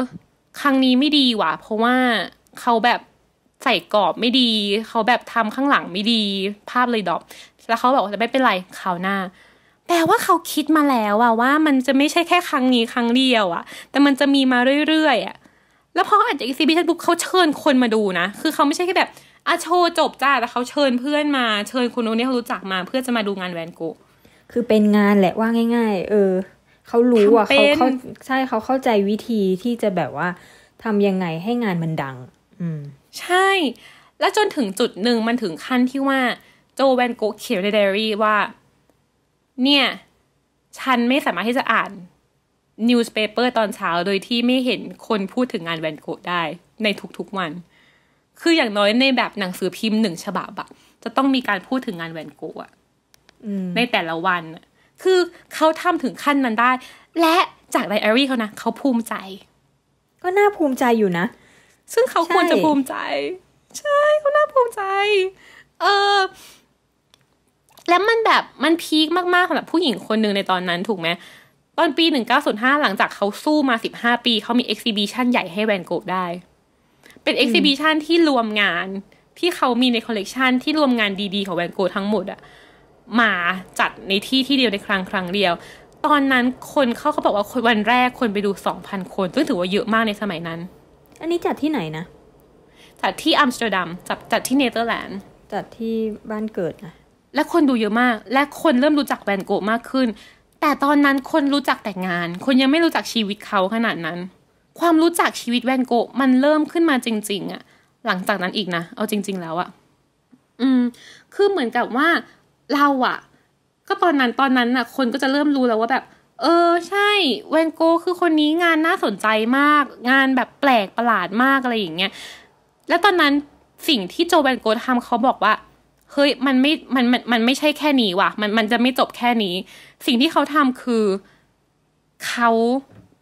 ครั้งนี้ไม่ดีว่ะ เพราะว่าเขาแบบใส่กรอบไม่ดี เขาแบบทำข้างหลังไม่ดี ภาพเลยดรอปแล้วเขาบอกจะไม่เป็นไรคราวหน้าแปลว่าเขาคิดมาแล้วอะว่ามันจะไม่ใช่แค่ครั้งนี้ครั้งเดียวอะแต่มันจะมีมาเรื่อย ๆอะแล้วพออจะอีซีบิชันบุ๊กเขาเชิญคนมาดูนะ คือเขาไม่ใช่แค่แบบอะโชว์จบจ้าแต่เขาเชิญเพื่อนมา เชิญคนนู้นนี่เขารู้จักมา เพื่อจะมาดูงานแวนโกคือเป็นงานแหละว่าง่าย ๆ เออเขารู้อ่ะเขาเขาใช่เขาเข้าใจวิธีที่จะแบบว่า ทำยังไงให้งานมันดัง อืมใช่ แล้วจนถึงจุดหนึ่งมันถึงขั้นที่ว่าโจแวนโกเขียนในไดอารี่ว่าเนี่ย ฉันไม่สามารถที่จะอ่านนิวส์เพเปอร์ตอนเช้าโดยที่ไม่เห็นคนพูดถึงงานแวนโกะได้ในทุกๆวัน คืออย่างน้อยในแบบหนังสือพิมพ์หนึ่งฉบับอะจะต้องมีการพูดถึงงานแวนโกะในแต่ละวันคือเขาทำถึงขั้นนั้นได้ และจากไดอารี่เขานะเขาภูมิใจ ก็น่าภูมิใจอยู่นะ ซึ่งเขาควรจะภูมิใจ ใช่เขาน่าภูมิใจ เออแล้วมันแบบมันพีคมากๆสำหรับผู้หญิงคนหนึ่งในตอนนั้นถูกไหม ตอนปีหนึ่งเก้าศูนห้าหลังจากเขาสู้มาสิบห้าปี เขามีเอ็กซิบิชันใหญ่ให้แวนโกะได้ เป็นเอ็กซิบิชันที่รวมงาน ที่เขามีในคอลเลกชันที่รวมงานดีๆของแวนโกะทั้งหมดอะ มาจัดในที่ที่เดียวในครั้งครั้งเดียว ตอนนั้นคนเขาเขาบอกว่าวันแรกคนไปดูสองพันคน ซึ่งถือว่าเยอะมากในสมัยนั้น อันนี้จัดที่ไหนนะ จัดที่อัมสเตอร์ดัม จัดจัดที่เนเธอร์แลนด์ จัดที่บ้านเกิดนะและคนดูเยอะมาก และคนเริ่มรู้จักแวนโกะมากขึ้น แต่ตอนนั้นคนรู้จักแต่งาน คนยังไม่รู้จักชีวิตเขาขนาดนั้น ความรู้จักชีวิตแวนโกะมันเริ่มขึ้นมาจริง ๆอะหลังจากนั้นอีกนะ เอาจริง ๆ แล้วอะอืม คือเหมือนกับว่าเราอะก็ตอนนั้นตอนนั้นน่ะ คนก็จะเริ่มรู้แล้วว่าแบบเออใช่ แวนโกคือคนนี้งานน่าสนใจมาก งานแบบแปลกประหลาดมากอะไรอย่างเงี้ยแล้วตอนนั้นสิ่งที่โจแวนโกทำเขาบอกว่าเฮ้ยมันไม่มันมัน มันไม่ใช่แค่นี้ว่ะ มัน มันจะไม่จบแค่นี้ สิ่งที่เขาทำคือเขา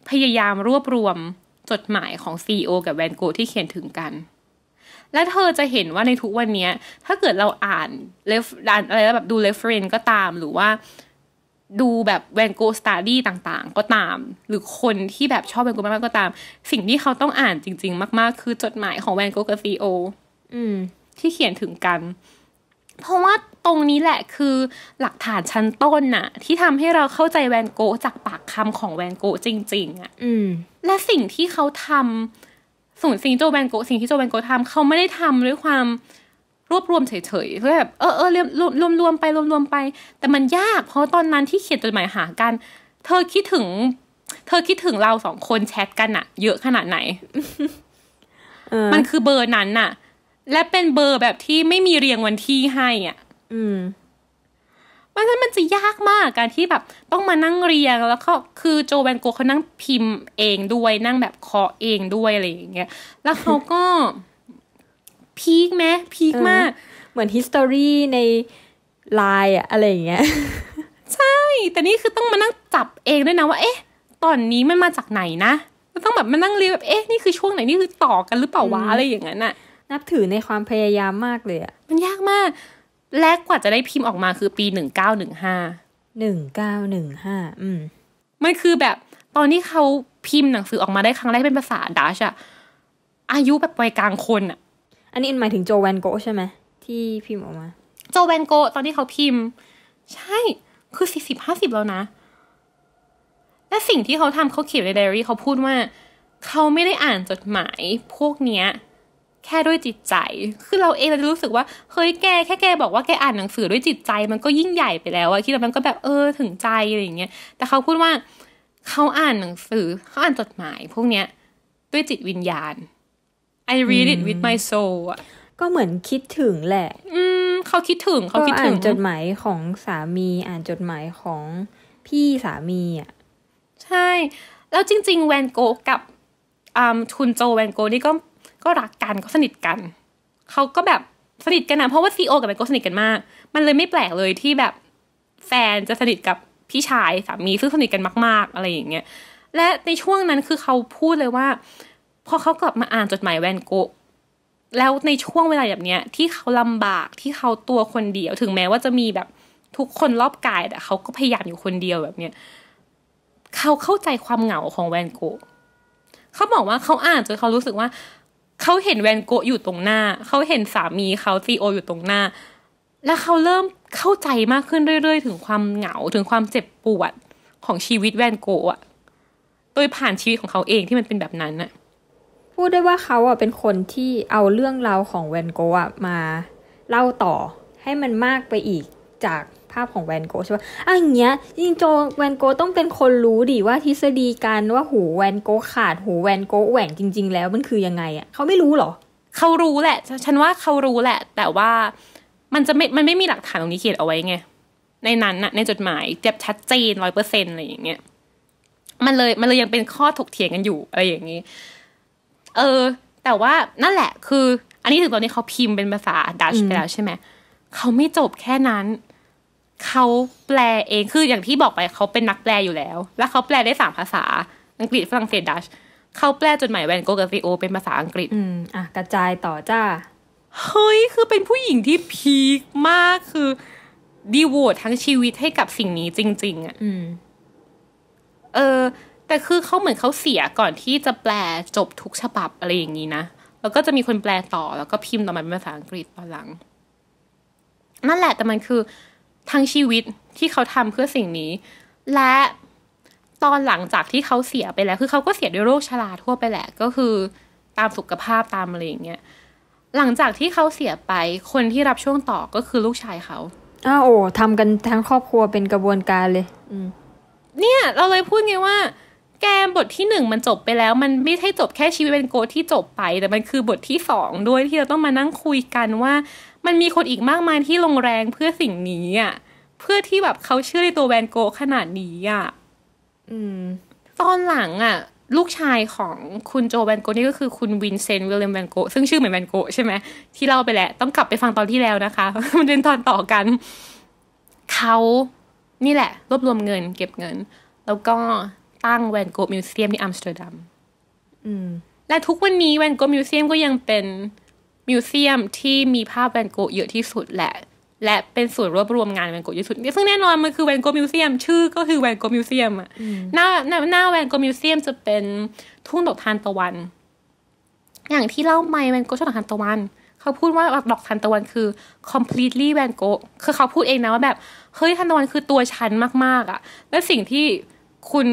พยายามรวบรวมจดหมายของซีอกับแวนโกที่เขียนถึงกัน และเธอจะเห็นว่าในทุกวันนี้ ถ้าเกิดเราอ่านเลฟอ่านอะไรแบบดูเลฟเฟรนก็ตาม หรือว่าดูแบบแวนโกสตาร์ดี้ต่างๆ ก็ตาม หรือคนที่แบบชอบแวนโกมากๆ ก็ตาม สิ่งที่เขาต้องอ่านจริงๆ มากๆ คือจดหมายของแวนโกกับซีโอที่เขียนถึงกันเพราะว่าตรงนี้แหละคือหลักฐานชั้นต้นน่ะ ที่ทำให้เราเข้าใจแวนโกจากปากคำของแวนโกจริงๆอะ่ะและสิ่งที่เขาทำส่วนสิ่งโจแวนโกสิ่งที่โจแวนโกทำเขาไม่ได้ทำด้วยความรวบรวมเฉยๆือแบบ เออเออรวมรวมรวมไปรวมรวมไป แต่มันยาก เพราะตอนนั้นที่เขียนจดหมายหากัน เธอคิดถึง เธอคิดถึงเราสองคนแชทกันอะเยอะขนาดไหนมันคือเบอร์นั้นอะและเป็นเบอร์แบบที่ไม่มีเรียงวันที่ให้อ่ะ อืมราะฉะนั้นมันจะยากมากการที่แบบ ต้องมานั่งเรียงแล้วก็คือโจแวนโกเขานั่งพิมพ์เองด้วยนั่งแบบเคาะเองด้วย อะไรอย่างเงี้ย แล้วเขาก็พีคไหมพีคมาก เหมือนฮิสตอรีในไลน์อะอะไรอย่างเงี้ยใช่ แต่นี่คือต้องมานั่งจับเองด้วยนะ ว่า เอ๊ะตอนนี้มันมาจากไหนนะต้องแบบมานั่งเรียงแบบเอ๊ะนี่คือช่วงไหนนี่คือต่อกันหรือเปล่าวะอะไรอย่างเงี้ยน่ะนับถือในความพยายามมากเลยอะมันยากมาก แลกกว่าจะได้พิมพ์ออกมาคือปีหนึ่งเก้าหนึ่งห้า หนึ่งเก้าหนึ่งห้า อืม มันคือแบบ ตอนที่เขาพิมพ์หนังสือออกมาได้ครั้งแรกเป็นภาษาดัชอะอายุแบบวัยกลางคนอะอันนี้หมายถึงโจแวนโกใช่ไหมที่พิมพ์ออกมา โจแวนโกตอนที่เขาพิมพ์ ใช่คือสี่สิบห้าสิบแล้วนะ และสิ่งที่เขาทำเขาเขียนในไดอารี่เขาพูดว่าเขาไม่ได้อ่านจดหมายพวกเนี้ยแค่ด้วยจิตใจ คือเราเองเราจะรู้สึกว่า เฮ้ย แก แค่แก บอกว่าแกอ่านหนังสือด้วยจิตใจ มันก็ยิ่งใหญ่ไปแล้วอะคิดล้ามันก็แบบ เออ ถึงใจอะไรอย่างเงี้ย แต่เขาพูดว่าเขาอ่านหนังสือเขาอ่านจดหมาย พวกเนี้ยด้วยจิตวิญญาณ I read it with my soul อะก็เหมือนคิดถึงแหละ อืมเขาคิดถึงเขาคิดถึงจดหมายของสามี อ่านจดหมายของพี่สามีอะใช่ แล้วจริง ๆ แวนโกกับอาทุนโจแวนโกนี่ก็ก็รักกันก็สนิทกันเขาก็แบบสนิทกันนะเพราะว่าซีโอกับไมโกสนิทกันมาก มันเลยไม่แปลกเลยที่แบบแฟนจะสนิทกับพี่ชายสามีซึ่งสนิทกันมากๆ อะไรอย่างเงี้ยและในช่วงนั้นคือเขาพูดเลยว่า พอเขากลับมาอ่านจดหมายแวนโกะแล้วในช่วงเวลาแบบเนี้ยที่เขาลำบากที่เขาตัวคนเดียว ถึงแม้ว่าจะมีแบบทุกคนรอบกายแต่เขาก็พยายามอยู่คนเดียวแบบเนี้ยเขาเข้าใจความเหงาของแวนโกะเขาบอกว่าเขาอ่านจนเขารู้สึกว่าเขาเห็นแวนโกะอยู่ตรงหน้า เขาเห็นสามีเขาซีโอ อยู่ตรงหน้า แล้วเขาเริ่มเข้าใจมากขึ้นเรื่อยๆ ถึงความเหงาถึงความเจ็บปวดของชีวิตแวนโกะอะโดยผ่านชีวิตของเขาเองที่มันเป็นแบบนั้นอะพูดได้ว่าเขาอ่ะเป็นคนที่เอาเรื่องราวของแวนโกะมาเล่าต่อให้มันมากไปอีกจากภาพของแวนโกใช่ป่ะอ่ะอย่างเงี้ยจริงโจแวนโกต้องเป็นคนรู้ดิว่าทฤษฎีการว่าหูแวนโกขาดหูแวนโกแหว่งจริงๆ แล้วมันคือยังไงอ่ะเขาไม่รู้หรอเขารู้แหละ ฉันว่าเขารู้แหละ แต่ว่า มันจะไม่มันไม่มีหลักฐานตรงนี้เขียนเอาไว้ไงในนั้นนะในจดหมายเจ็บชัดเจนร้อยเปอร์เซ็นอะไรอย่างเงี้ยมันเลยมันเลยยังเป็นข้อถกเถียงกันอยู่อะไรอย่างนี้เออ แต่ว่านั่นแหละ คือ อันนี้ถึงตอนนี้เขาพิมพ์เป็นภาษาดัชไปแล้วใช่ไหมเขาไม่จบแค่นั้นเขาแปลเองคืออย่างที่บอกไปเขาเป็นนักแปลอยู่แล้ว แล้วเขาแปลได้สามภาษาอังกฤษฝรั่งเศสดัช เขาแปลจดหมายแวนโกกับซีโอเป็นภาษาอังกฤษอืมอ่ะ กระจายต่อจ้าเฮ้ย คือเป็นผู้หญิงที่พีคมากคือ ดีโวตทั้งชีวิตให้กับสิ่งนี้จริง ๆอ่ะเออ แต่คือเขาเหมือนเขาเสียก่อนที่จะแปลจบทุกฉบับอะไรอย่างนี้นะแล้วก็จะมีคนแปลต่อแล้วก็พิมพ์ต่อมาเป็นภาษาอังกฤษตอนหลัง นั่นแหละแต่มันคือทั้งชีวิตที่เขาทำเพื่อสิ่งนี้ และตอนหลังจากที่เขาเสียไปแล้ว คือเขาก็เสียด้วยโรคชราทั่วไปแหละ ก็คือตามสุขภาพตามอะไรอย่างเงี้ยหลังจากที่เขาเสียไปคนที่รับช่วงต่อก็คือลูกชายเขาอ้าโอ้ทำกันทั้งครอบครัวเป็นกระบวนการเลย อืมเนี่ย เราเลยพูดไงว่า แกมบทที่หนึ่งมันจบไปแล้ว มันไม่ใช่จบแค่ชีวิตเป็นโกที่จบไป แต่มันคือบทที่สองด้วยที่เราต้องมานั่งคุยกันว่ามันมีคนอีกมากมายที่ลงแรงเพื่อสิ่งนี้อ่ะ เพื่อที่แบบเขาเชื่อในตัวแวนโกขนาดนี้อ่ะ อืม ตอนหลังอ่ะ ลูกชายของคุณโจแวนโกนี่ก็คือคุณวินเซนต์วิลเลมแวนโกซึ่งชื่อเหมือนแวนโกใช่ไหม ที่เล่าไปแล้ว ต้องกลับไปฟังตอนที่แล้วนะคะ มันเป็นตอนต่อกัน เขานี่แหละ รวบรวมเงิน เก็บเงิน แล้วก็ตั้งแวนโกมิวเซียมที่อัมสเตอร์ดัมและทุกวันนี้แวนโกมิวเซียมก็ยังเป็นมิวเซียมที่มีภาพแวนโกะเยอะที่สุดแหละและเป็นส่วนรวบรวมงานแวนโกะเยอะสุดซึ่งแน่นอนมันคือแวนโกะมิวเซียมชื่อก็คือแวนโกะมิวเซียมหน้าหน้าหน้าแวนโกะมิวเซียมจะเป็นทุ่งดอกทานตะวัน อย่างที่เล่าไปแวนโกะชอบดอกทานตะวัน เขาพูดว่าดอกทานตะวันคือ completely แวนโกะคือเขาพูดเองนะว่าแบบเฮ้ยทานตะวันคือตัวฉันมากๆอ่ะและสิ่งที่คุณ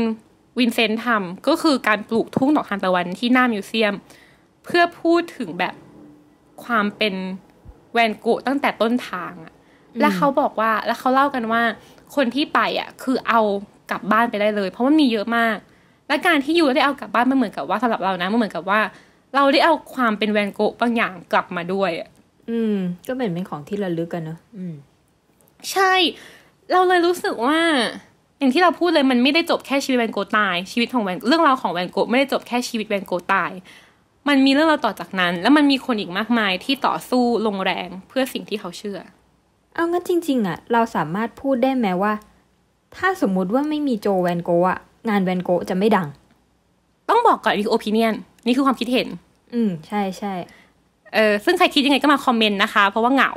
วินเซนต์ทำก็คือการปลูกทุ่งดอกทานตะวันที่หน้ามิวเซียม เพื่อพูดถึงแบบความเป็นแวนกุตั้งแต่ต้นทางอะแล้วเขาบอกว่า แล้วเขาเล่ากันว่าคนที่ไปอะคือเอากลับบ้านไปได้เลย เพราะมันมีเยอะมาก และการที่อยู่ได้เอากลับบ้านมันเหมือนกับว่าสำหรับเรานะมันเหมือนกับว่า เราได้เอาความเป็นแวนโกะบางอย่างกลับมาด้วย อืม ก็เหมือนเป็นของที่ระลึกกันเนอะ อืม ใช่ เราเลยรู้สึกว่า อย่างที่เราพูดเลยมันไม่ได้จบแค่ชีวิตแวนโกะตาย ชีวิตของแวน เรื่องราวของแวนโกะไม่ได้จบแค่ชีวิตแวนโกะตายมันมีเรื่องเราต่อจากนั้น แล้วมันมีคนอีกมากมายที่ต่อสู้ลงแรงเพื่อสิ่งที่เขาเชื่อ เอางั้นจริงๆอะเราสามารถพูดได้ไหมว่า ถ้าสมมุติว่าไม่มีโจแวนโกะงานแวนโกะจะไม่ดัง ต้องบอกก่อน นี่คือโอปิเนียนนี่คือความคิดเห็น อืม ใช่ใช่เออซึ่งใครคิดยังไงก็มาคอมเมนต์นะคะ เพราะว่าเหงา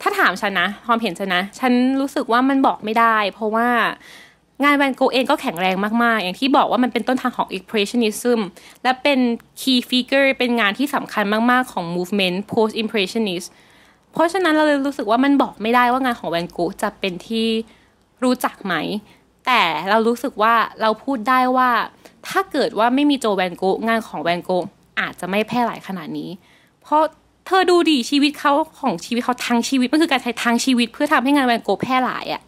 ถ้าถามฉันนะ ความเห็นฉันนะ ฉันรู้สึกว่ามันบอกไม่ได้ เพราะว่างานแวนโกเองก็แข็งแรงมาก ๆ อย่างที่บอกว่ามันเป็นต้นทางของ Impressionism และเป็น key figure เป็นงานที่สำคัญมาก ๆ ของ movement post impressionist เพราะฉะนั้นเราเลยรู้สึกว่ามันบอกไม่ได้ว่างานของแวนโกจะเป็นที่รู้จักไหม แต่เรารู้สึกว่าเราพูดได้ว่าถ้าเกิดว่าไม่มีโจแวนโกงานของแวนโกอาจจะไม่แพร่หลายขนาดนี้ เพราะเธอดูดีชีวิตเขาของชีวิตเขาทั้งชีวิตมันคือการใช้ทั้งชีวิต เพื่อทำให้งานแวนโกแพร่หลายอะ่ะ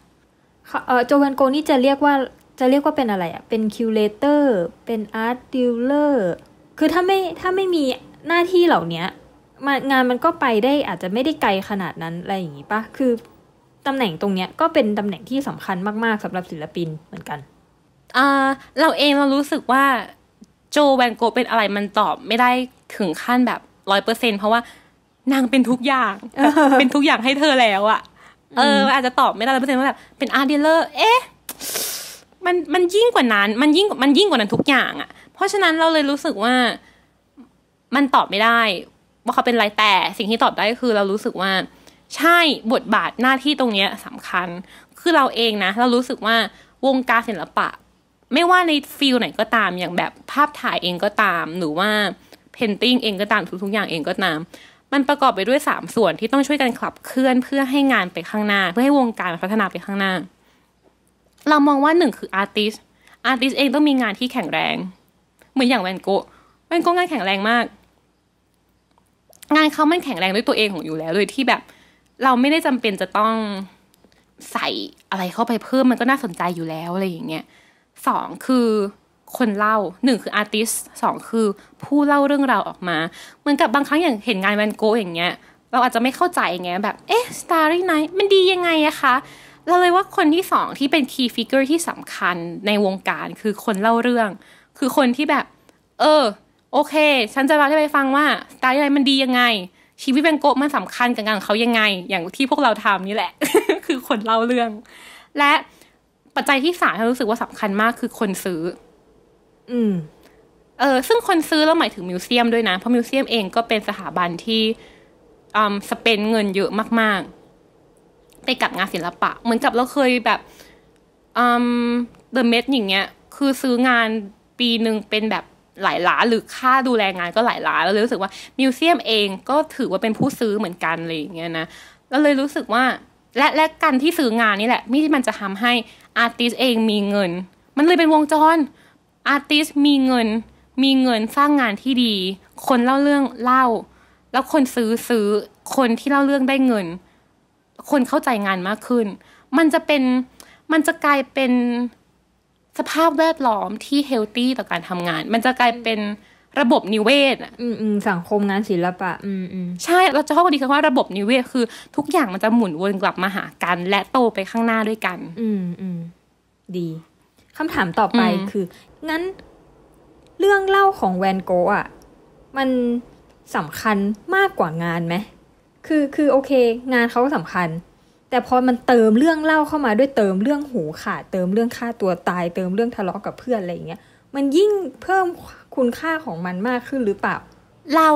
โจแวนโกนี่จะเรียกว่าจะเรียกว่าเป็นอะไรอะเป็นคิวเลเตอร์เป็นอาร์ตดิวเลอร์คือถ้าไม่ถ้าไม่มีหน้าที่เหล่านี้มางานมันก็ไปได้อาจจะไม่ได้ไกลขนาดนั้นอะไรอย่างนี้ปะคือตำแหน่งตรงเนี้ยก็เป็นตำแหน่งที่สำคัญมากๆสำหรับศิลปินเหมือนกันอ่าเราเองเรารู้สึกว่าโจแวนโกเป็นอะไรมันตอบไม่ได้ถึงขั้นแบบร้อยเปอร์เซ็นเพราะว่า นางเป็นทุกอย่างเป็นทุกอย่างให้เธอแล้วอะเอออาจจะตอบไม่ได้ร้อยเปอร์เซ็นต์ว่าแบบเป็นอาร์ตดีลเลอร์เอ๊ะมันมันยิ่งกว่านั้น มันยิ่งมันยิ่งกว่านั้นทุกอย่างอะ่ะ เพราะฉะนั้นเราเลยรู้สึกว่ามันตอบไม่ได้ ว่าเขาเป็นอะไรแต่สิ่งที่ตอบได้คือ เรารู้สึกว่า ใช่บทบาทหน้าที่ตรงเนี้ยสำคัญคือเราเองนะ เรารู้สึกว่าวงการศิลปะ ไม่ว่าในฟิลไหนก็ตามอย่างแบบภาพถ่ายเองก็ตาม หรือว่าเพนติ้งเองก็ตามทุกๆอย่างเองก็ตามมันประกอบไปด้วย3 ส่วนที่ต้องช่วยกันขับเคลื่อนเพื่อให้งานไปข้างหน้า เพื่อให้วงการพัฒนาไปข้างหน้า เรามองว่าหนึ่งคืออาร์ติสอาร์ติสเองต้องมีงานที่แข็งแรง เหมือนอย่างแวนโกะแวนโกะงานแข็งแรงมาก งานเขามันแข็งแรงด้วยตัวเองของอยู่แล้วโดยที่แบบเราไม่ได้จำเป็นจะต้องใส่อะไรเข้าไปเพิ่มมันก็น่าสนใจอยู่แล้วอะไรอย่างเงี้ยสองคือคนเล่าหนึ่งคืออาร์ติสสองคือผู้เล่าเรื่องราวออกมา เหมือนกับบางครั้งอย่างเห็นงานแวนโกอย่างเงี้ยเราอาจจะไม่เข้าใจอย่างเงี้ยแบบเอ๊ะสตาร์ี่ไนท์มันดียังไงอะคะ เราเลยว่าคนที่สองที่เป็นคีย์ฟิกเกอร์ที่สำคัญในวงการคือคนเล่าเรื่อง คือคนที่แบบ เออ โอเค ฉันจะเล่าให้ไปฟังว่าสตาร์ี่ไนท์มันดียังไง ชีวิตแวนโกมันสำคัญกับงานเขายังไง อย่างที่พวกเราทำนี่แหละ คือคนเล่าเรื่อง และปัจจัยที่สามที่รู้สึกว่าสำคัญมากคือคนซื้ออืม เออซึ่งคนซื้อเราหมายถึงมิวเซียมด้วยนะ เพราะมิวเซียมเองก็เป็นสถาบันที่อืมสเปนเงินเยอะมาก ๆไปกับงานศิลปะ เหมือนกับเราเคยแบบอืมเดอะเมทอย่างเงี้ย คือซื้องานปีหนึ่งเป็นแบบหลายล้านหรือค่าดูแลงานก็หลายล้านแล้วรู้สึกว่า มิวเซียมเองก็ถือว่าเป็นผู้ซื้อเหมือนกันเลยอย่างเงี้ยนะ แล้วเลยรู้สึกว่า และและการที่ซื้องานนี่แหละมิที่มันจะทำให้อาร์ติสเองมีเงิน มันเลยเป็นวงจรอาร์ติสมีเงินมีเงินสร้างงานที่ดี คนเล่าเรื่องเล่า แล้วคนซื้อซื้อคนที่เล่าเรื่องได้เงิน คนเข้าใจงานมากขึ้น มันจะเป็นมันจะกลายเป็นสภาพแวดล้อมที่เฮลตี้ต่อการทำงาน มันจะกลายเป็นระบบนิเวศ อืมอืมสังคมงานศิลปะ อืมอืมใช่เราจะชอบกดีคือว่าระบบนิเวศคือ ทุกอย่างมันจะหมุนวนกลับมาหากัน และโตไปข้างหน้าด้วยกัน อืมอืมดีคำถามต่อไปคือ งั้นเรื่องเล่าของแวนโกะอ่ะ มันสำคัญมากกว่างานไหมคือ คือโอเค งานเขาก็สำคัญ แต่พอมันเติมเรื่องเล่าเข้ามาด้วยเติมเรื่องหูขาด เติมเรื่องฆ่าตัวตาย เติมเรื่องทะเลาะกับเพื่อนอะไรอย่างเงี้ย มันยิ่งเพิ่มคุณค่าของมันมากขึ้นหรือเปล่า เรา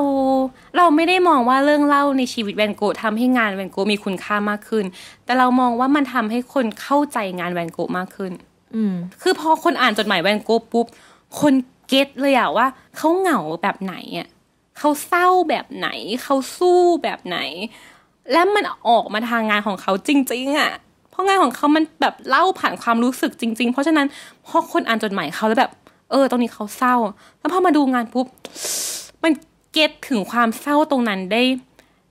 เราไม่ได้มองว่าเรื่องเล่าในชีวิตแวนโกะทำให้งานแวนโกะมีคุณค่ามากขึ้น แต่เรามองว่ามันทำให้คนเข้าใจงานแวนโกะมากขึ้นอืมคือพอคนอ่านจดหมายแวนโก้ปุ๊บ คนเก็ตเลยอะว่าเขาเหงาแบบไหนอะเขาเศร้าแบบไหน เขาสู้แบบไหน และมันออกมาทางงานของเขาจริงๆอะเพราะงานของเขามันแบบเล่าผ่านความรู้สึกจริงๆ เพราะฉะนั้นพอคนอ่านจดหมายเขาแล้วแบบ เออตรงนี้เขาเศร้าแล้วพอมาดูงานปุ๊บมันเก็ตถึงความเศร้าตรงนั้นได้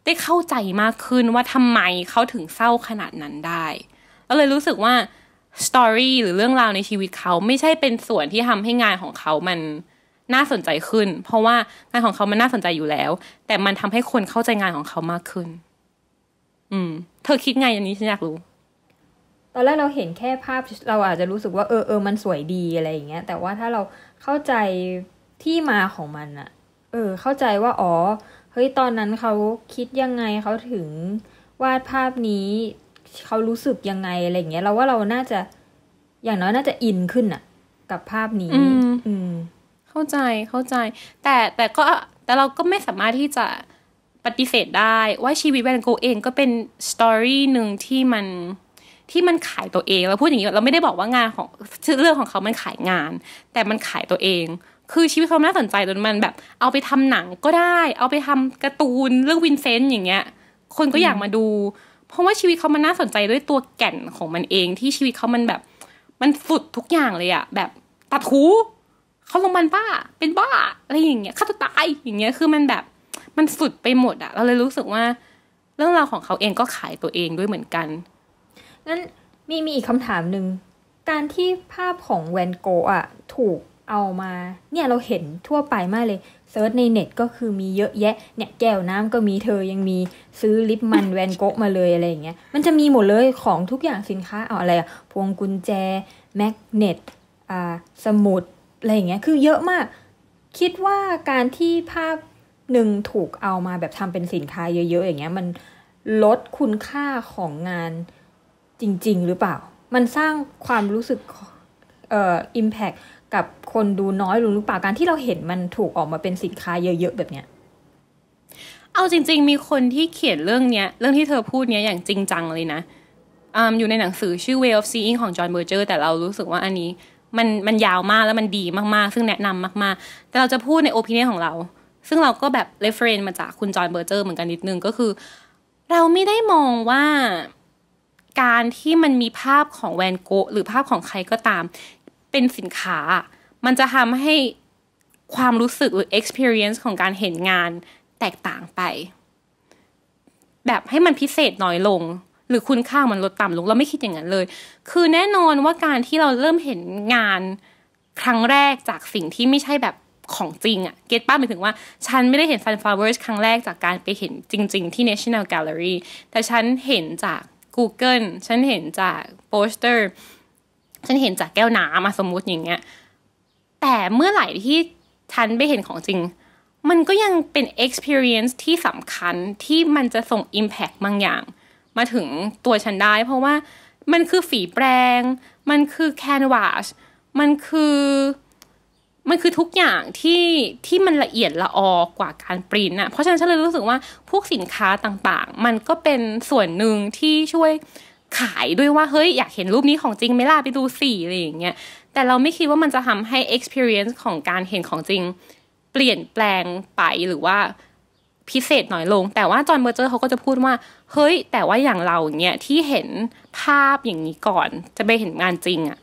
ได้เข้าใจมากขึ้นว่าทำไมเขาถึงเศร้าขนาดนั้นได้ก็เลยรู้สึกว่าสตอรี่หรือเรื่องราวในชีวิตเขาไม่ใช่เป็นส่วนที่ทำให้งานของเขามันน่าสนใจขึ้น เพราะว่างานของเขามันน่าสนใจอยู่แล้ว แต่มันทำให้คนเข้าใจงานของเขามากขึ้น อืม เธอคิดไงอันนี้ฉันอยากรู้ ตอนแรกเราเห็นแค่ภาพเราอาจจะรู้สึกว่าเออเออมันสวยดีอะไรอย่างเงี้ย แต่ว่าถ้าเราเข้าใจที่มาของมันอะเออ เข้าใจว่า อ๋อ เฮ้ยตอนนั้นเขาคิดยังไงเขาถึงวาดภาพนี้เขารู้สึกยังไงอะไรเงี้ยเราว่าเราน่าจะอย่างน้อยน่าจะอินขึ้นอะกับภาพนี้อืมเข้าใจเข้าใจ แต่แต่ก็ แต่เราก็ไม่สามารถที่จะปฏิเสธได้ว่าชีวิตแวนโกเองก็เป็นสตอรี่หนึ่งที่มันที่มันขายตัวเองเราพูดอย่างนี้เราไม่ได้บอกว่างานของเรื่องของเขา มันขายงาน แต่มันขายตัวเอง คือชีวิตเขาน่าสนใจจนมันแบบ เอาไปทำหนังก็ได้ เอาไปทำการ์ตูนเรื่องวินเซนต์อย่างเงี้ย คนก็อยากมาดูเพราะว่าชีวิตเขามันน่าสนใจด้วยตัวแก่นของมันเองที่ชีวิตเขามันแบบ มันสุดทุกอย่างเลยอะแบบตัดหูเขาลงมันบ้าเป็นบ้าอะไรอย่างเงี้ยฆ่าตัวตายอย่างเงี้ยคือมันแบบ มันสุดไปหมดอะเราเลยรู้สึกว่าเรื่องราวของเขาเองก็ขายตัวเองด้วยเหมือนกันงั้นมีมีอีกคำถามหนึ่งการที่ภาพของแวนโกะอะถูกเอามา เนี่ยเราเห็นทั่วไปมากเลยเซิร์ชในเน็ตก็คือมีเยอะแยะเนี่ยแก้วน้ำก็มีเธอยังมีซื้อลิปมันแวนโกะมาเลยอะไรอย่างเงี้ยมันจะมีหมดเลยของทุกอย่างสินค้า เอาอะไรอะพวงกุญแจ แมกเนตอ่าสมุดอะไรอย่างเงี้ยคือเยอะมาก คิดว่าการที่ภาพหนึ่งถูกเอามาแบบทำเป็นสินค้าเยอะๆอย่างเงี้ยมันลดคุณค่าของงานจริงๆหรือเปล่า มันสร้างความรู้สึกเอ่ออิมแพกับคนดูน้อยหรือเปล่าการที่เราเห็นมันถูกออกมาเป็นสินค้าเยอะ ๆ แบบเนี้ย เอาจริงๆ มีคนที่เขียนเรื่องเนี้ยเรื่องที่เธอพูดเนี้ยอย่างจริงจังเลยนะ อยู่ในหนังสือชื่อ Way of Seeing ของจอห์นเบอร์เจอร์แต่เรารู้สึกว่าอันนี้มันมันยาวมากแล้วมันดีมากๆ ซึ่งแนะนำมากๆ แต่เราจะพูดในโอปิเนียของเรา ซึ่งเราก็แบบเรฟเฟรนมาจากคุณจอห์นเบอร์เจอร์เหมือนกันนิดนึงก็คือ เราไม่ได้มองว่าการที่มันมีภาพของแวนโกะหรือภาพของใครก็ตามเป็นสินค้า มันจะทำให้ความรู้สึกหรือ experience ของการเห็นงานแตกต่างไป แบบให้มันพิเศษน้อยลง หรือคุณค่ามันลดต่ำลง เราไม่คิดอย่างนั้นเลย คือแน่นอนว่าการที่เราเริ่มเห็นงานครั้งแรกจากสิ่งที่ไม่ใช่แบบของจริงอะเกตป้าหมายถึงว่า ฉันไม่ได้เห็น Sunflowers ครั้งแรกจากการไปเห็นจริงๆที่ National Gallery แต่ฉันเห็นจาก Google ฉันเห็นจากโปสเตอร์ฉันเห็นจากแก้วน้ำมาสมมุติอย่างเงี้ย แต่เมื่อไหร่ที่ฉันไปเห็นของจริง มันก็ยังเป็น experience ที่สำคัญที่มันจะส่ง impact บางอย่าง มาถึงตัวฉันได้เพราะว่ามันคือฝีแปรง มันคือ canvas มันคือ มันคือทุกอย่างที่ที่มันละเอียดละออกว่าการปริ้นอะเพราะฉะนั้นฉันเลยรู้สึกว่าพวกสินค้าต่างๆ มันก็เป็นส่วนหนึ่งที่ช่วยขายด้วยว่าเฮ้ยอยากเห็นรูปนี้ของจริงไม่ล่าไปดูสี่อะไรอย่างเงี้ยแต่เราไม่คิดว่ามันจะทำให้ experience ของการเห็นของจริง เปลี่ยนแปลงไปหรือว่าพิเศษหน่อยลง แต่ว่าจอห์นเบอร์เจอร์เขาก็จะพูดว่าเฮ้ยแต่ว่าอย่างเราเนี่ยที่เห็นภาพอย่างนี้ก่อนจะไปเห็นงานจริงอะ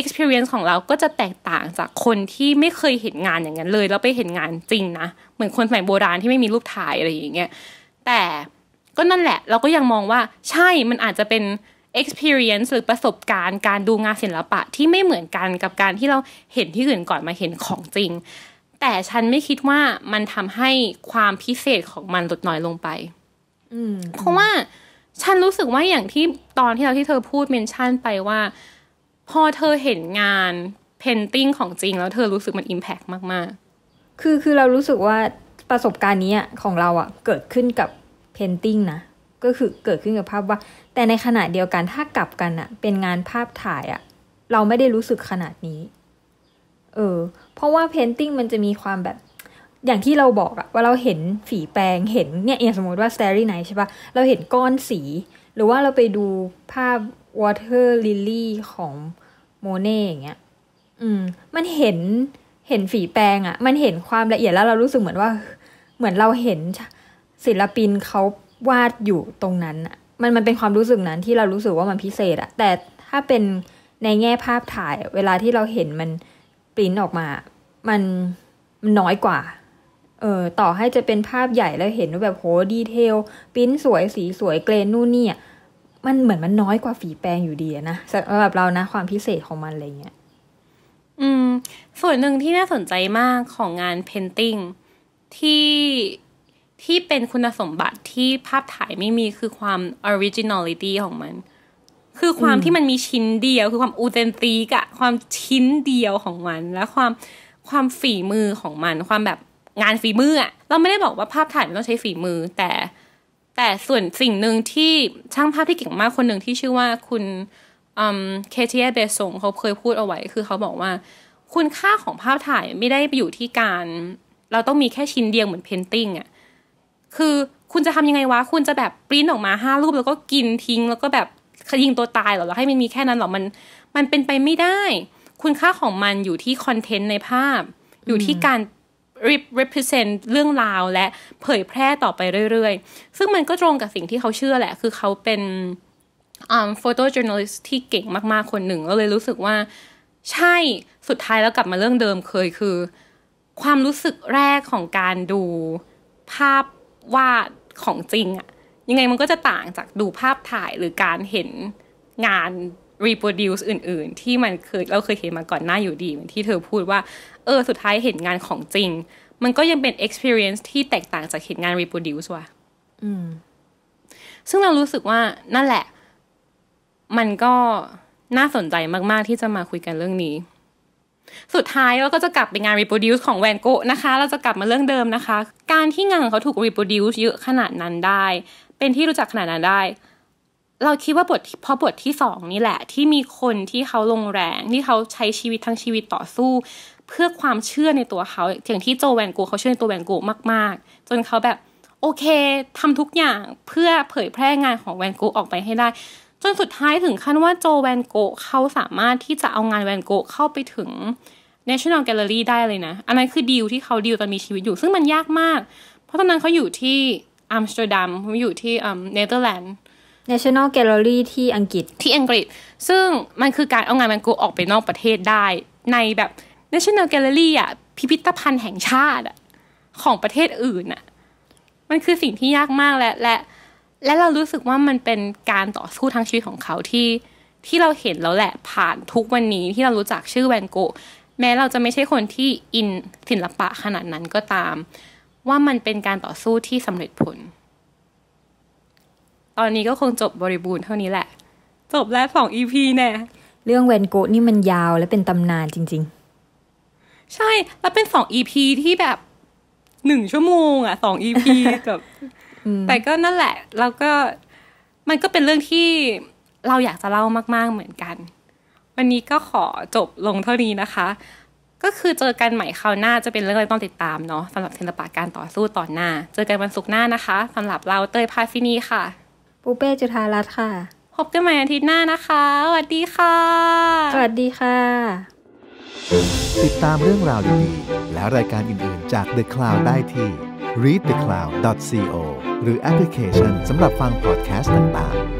experience ของเราก็จะแตกต่างจากคนที่ไม่เคยเห็นงานอย่างนั้นเลยแล้วไปเห็นงานจริงนะเหมือนคนสมัยโบราณที่ไม่มีรูปถ่ายอะไรอย่างเงี้ยแต่ก็นั่นแหละเราก็ยังมองว่าใช่มันอาจจะเป็น experience หรือประสบการณ์การดูงานศิลปะที่ไม่เหมือนกันกับการที่เราเห็นที่อื่นก่อนมาเห็นของจริง แต่ฉันไม่คิดว่ามันทำให้ความพิเศษของมันลดน้อยลงไปเพราะว่าฉันรู้สึกว่าอย่างที่ตอนที่เราที่เธอพูดเมนชั่นไปว่า พอเธอเห็นงานเพนติ้งของจริง แล้วเธอรู้สึกมันอิมแพกมาก ๆ คือคือเรารู้สึกว่าประสบการณ์นี้ของเราอะ่ะเกิดขึ้นกับ painting นะก็คือเกิดขึ้นกับภาพวาดแต่ในขณะเดียวกันถ้ากลับกันอะเป็นงานภาพถ่ายอะเราไม่ได้รู้สึกขนาดนี้ เออเพราะว่าเพนติ้งมันจะมีความแบบ อย่างที่เราบอกอะว่าเราเห็นฝีแปรงเห็นเนี่ยอย่างสมมติว่า Starry Night ใช่ปะเราเห็นก้อนสี หรือว่าเราไปดูภาพ Water Lily ของโมเน่อย่างเงี้ยอืม มันเห็นเห็นฝีแปรงอะมันเห็นความละเอียดแล้วเรารู้สึกเหมือนว่า เหมือนเราเห็นศิลปินเขาวาดอยู่ตรงนั้นอะมันมันเป็นความรู้สึกนั้น ที่เรารู้สึกว่ามันพิเศษอะแต่ถ้าเป็นในแง่ภาพถ่าย เวลาที่เราเห็นมันปริ้นออกมา มันมันน้อยกว่า เออ ต่อให้จะเป็นภาพใหญ่แล้วเห็นว่าแบบโห ดีเทลปริ้นสวยสีสวยเกรนนู่นนี่มันเหมือนมันน้อยกว่าฝีแปรงอยู่ดีนะสำหรับเรานะความพิเศษของมันอะไรเงี้ย อืม ส่วนหนึ่งที่น่าสนใจมากของงานเพนติ้งที่ที่เป็นคุณสมบัติที่ภาพถ่ายไม่มีคือความ originality ของมัน คือความที่มันมีชิ้นเดียวคือความอูเทนตีกะความชิ้นเดียวของมัน และความความฝีมือของมัน ความแบบงานฝีมืออะเราไม่ได้บอกว่าภาพถ่ายมันต้องใช้ฝีมือ แต่แต่ส่วนสิ่งหนึ่งที่ช่างภาพที่เก่งมากคนหนึ่งที่ชื่อว่าคุณเคเทียเบสงเขาเคยพูดเอาไว้ คือเขาบอกว่า คุณค่าของภาพถ่ายไม่ได้อยู่ที่การ เราต้องมีแค่ชิ้นเดียวเหมือนเพนติ้งอะคือคุณจะทำยังไงวะ คุณจะแบบปริ้นออกมาห้ารูปแล้วก็กินทิ้ง แล้วก็แบบยิงตัวตายหรอแล้วให้มันมีแค่นั้นหรอมันมันเป็นไปไม่ได้ คุณค่าของมันอยู่ที่คอนเทนต์ในภาพ อยู่ที่การ represent เรื่องราว และเผยแพร่ต่อไปเรื่อยๆ ซึ่งมันก็ตรงกับสิ่งที่เขาเชื่อแหละคือเขาเป็นอ่าฟอโต้จูเนลิสที่เก่งมากๆคนหนึ่งก็เลยรู้สึกว่าใช่สุดท้ายแล้วกลับมาเรื่องเดิมเคยคือ ความรู้สึกแรกของการดูภาพว่าของจริงอะยังไงมันก็จะต่างจากดูภาพถ่ายหรือการเห็นงาน reproduce อื่น ๆ ที่มันเคยเราเคยเห็นมาก่อนหน้าอยู่ดี เหมือนที่เธอพูดว่า เออ สุดท้ายเห็นงานของจริง มันก็ยังเป็น experience ที่แตกต่างจากเห็นงาน reproduce ว่ะ อืมซึ่งเรารู้สึกว่านั่นแหละมันก็น่าสนใจมากๆที่จะมาคุยกันเรื่องนี้สุดท้ายเราก็จะกลับไปงาน reproduce ของแวนโกะนะคะ เราจะกลับมาเรื่องเดิมนะคะ การที่งานของเขาถูก reproduce เยอะขนาดนั้นได้ เป็นที่รู้จักขนาดนั้นได้ เราคิดว่าบทพอบทที่สองนี่แหละ ที่มีคนที่เขาลงแรง ที่เขาใช้ชีวิตทั้งชีวิตต่อสู้ เพื่อความเชื่อในตัวเขาอย่างที่โจแวนโกเขาเชื่อในตัวแวนโกมาก ๆ จนเขาแบบโอเคทำทุกอย่างเพื่อเผยแพร่งานของแวนโกออกไปให้ได้จนสุดท้ายถึงขั้นว่าโจแวนโกะเขาสามารถที่จะเอางานแวนโกะเข้าไปถึง National Gallery ได้เลยนะ อันนั้นคือดีลที่เขาดีลตอนมีชีวิตอยู่ ซึ่งมันยากมาก เพราะตอนนั้นเขาอยู่ที่อัมสเตอร์ดัมเขาอยู่ที่เนเธอร์แลนด์ National Gallery ที่อังกฤษที่อังกฤษ ซึ่งมันคือการเอางานแวนโกะออกไปนอกประเทศได้ ในแบบ National Gallery อ่ะ พิพิธภัณฑ์แห่งชาติอ่ะของประเทศอื่นอ่ะมันคือสิ่งที่ยากมากและและและเรารู้สึกว่ามันเป็นการต่อสู้ทางชีวิตของเขาที่ที่เราเห็นแล้วแหละผ่านทุกวันนี้ ที่เรารู้จักชื่อแวนโกะแม้เราจะไม่ใช่คนที่อินศิลปะขนาดนั้นก็ตาม ว่ามันเป็นการต่อสู้ที่สำเร็จผล ตอนนี้ก็คงจบบริบูรณ์เท่านี้แหละ จบแล้วสองอีพีแน่เรื่องแวนโกะนี่มันยาวและเป็นตำนานจริง ๆ ใช่ แล้วเป็นสองอีพีที่แบบหนึ่งชั่วโมงอะสองอีพีกับแต่ก็นั่นแหละเราก็มันก็เป็นเรื่องที่เราอยากจะเล่ามากๆเหมือนกัน วันนี้ก็ขอจบลงเท่านี้นะคะ ก็คือเจอกันใหม่คราวหน้าจะเป็นเรื่องอะไรต้องติดตามเนาะสำหรับศิลปะการต่อสู้ตอนหน้า เจอกันวันศุกร์หน้านะคะสำหรับเราเตยพาฟินีค่ะปูเป้จุธารัตน์ค่ะพบกันใหม่อาทิตย์หน้านะคะสวัสดีค่ะสวัสดีค่ะ ติดตามเรื่องราวดีๆและรายการอื่นๆจาก The Cloud ได้ที่ readthecloud.co หรือแอปพลิเคชันสำหรับฟังพอดแคสต์ต่างๆ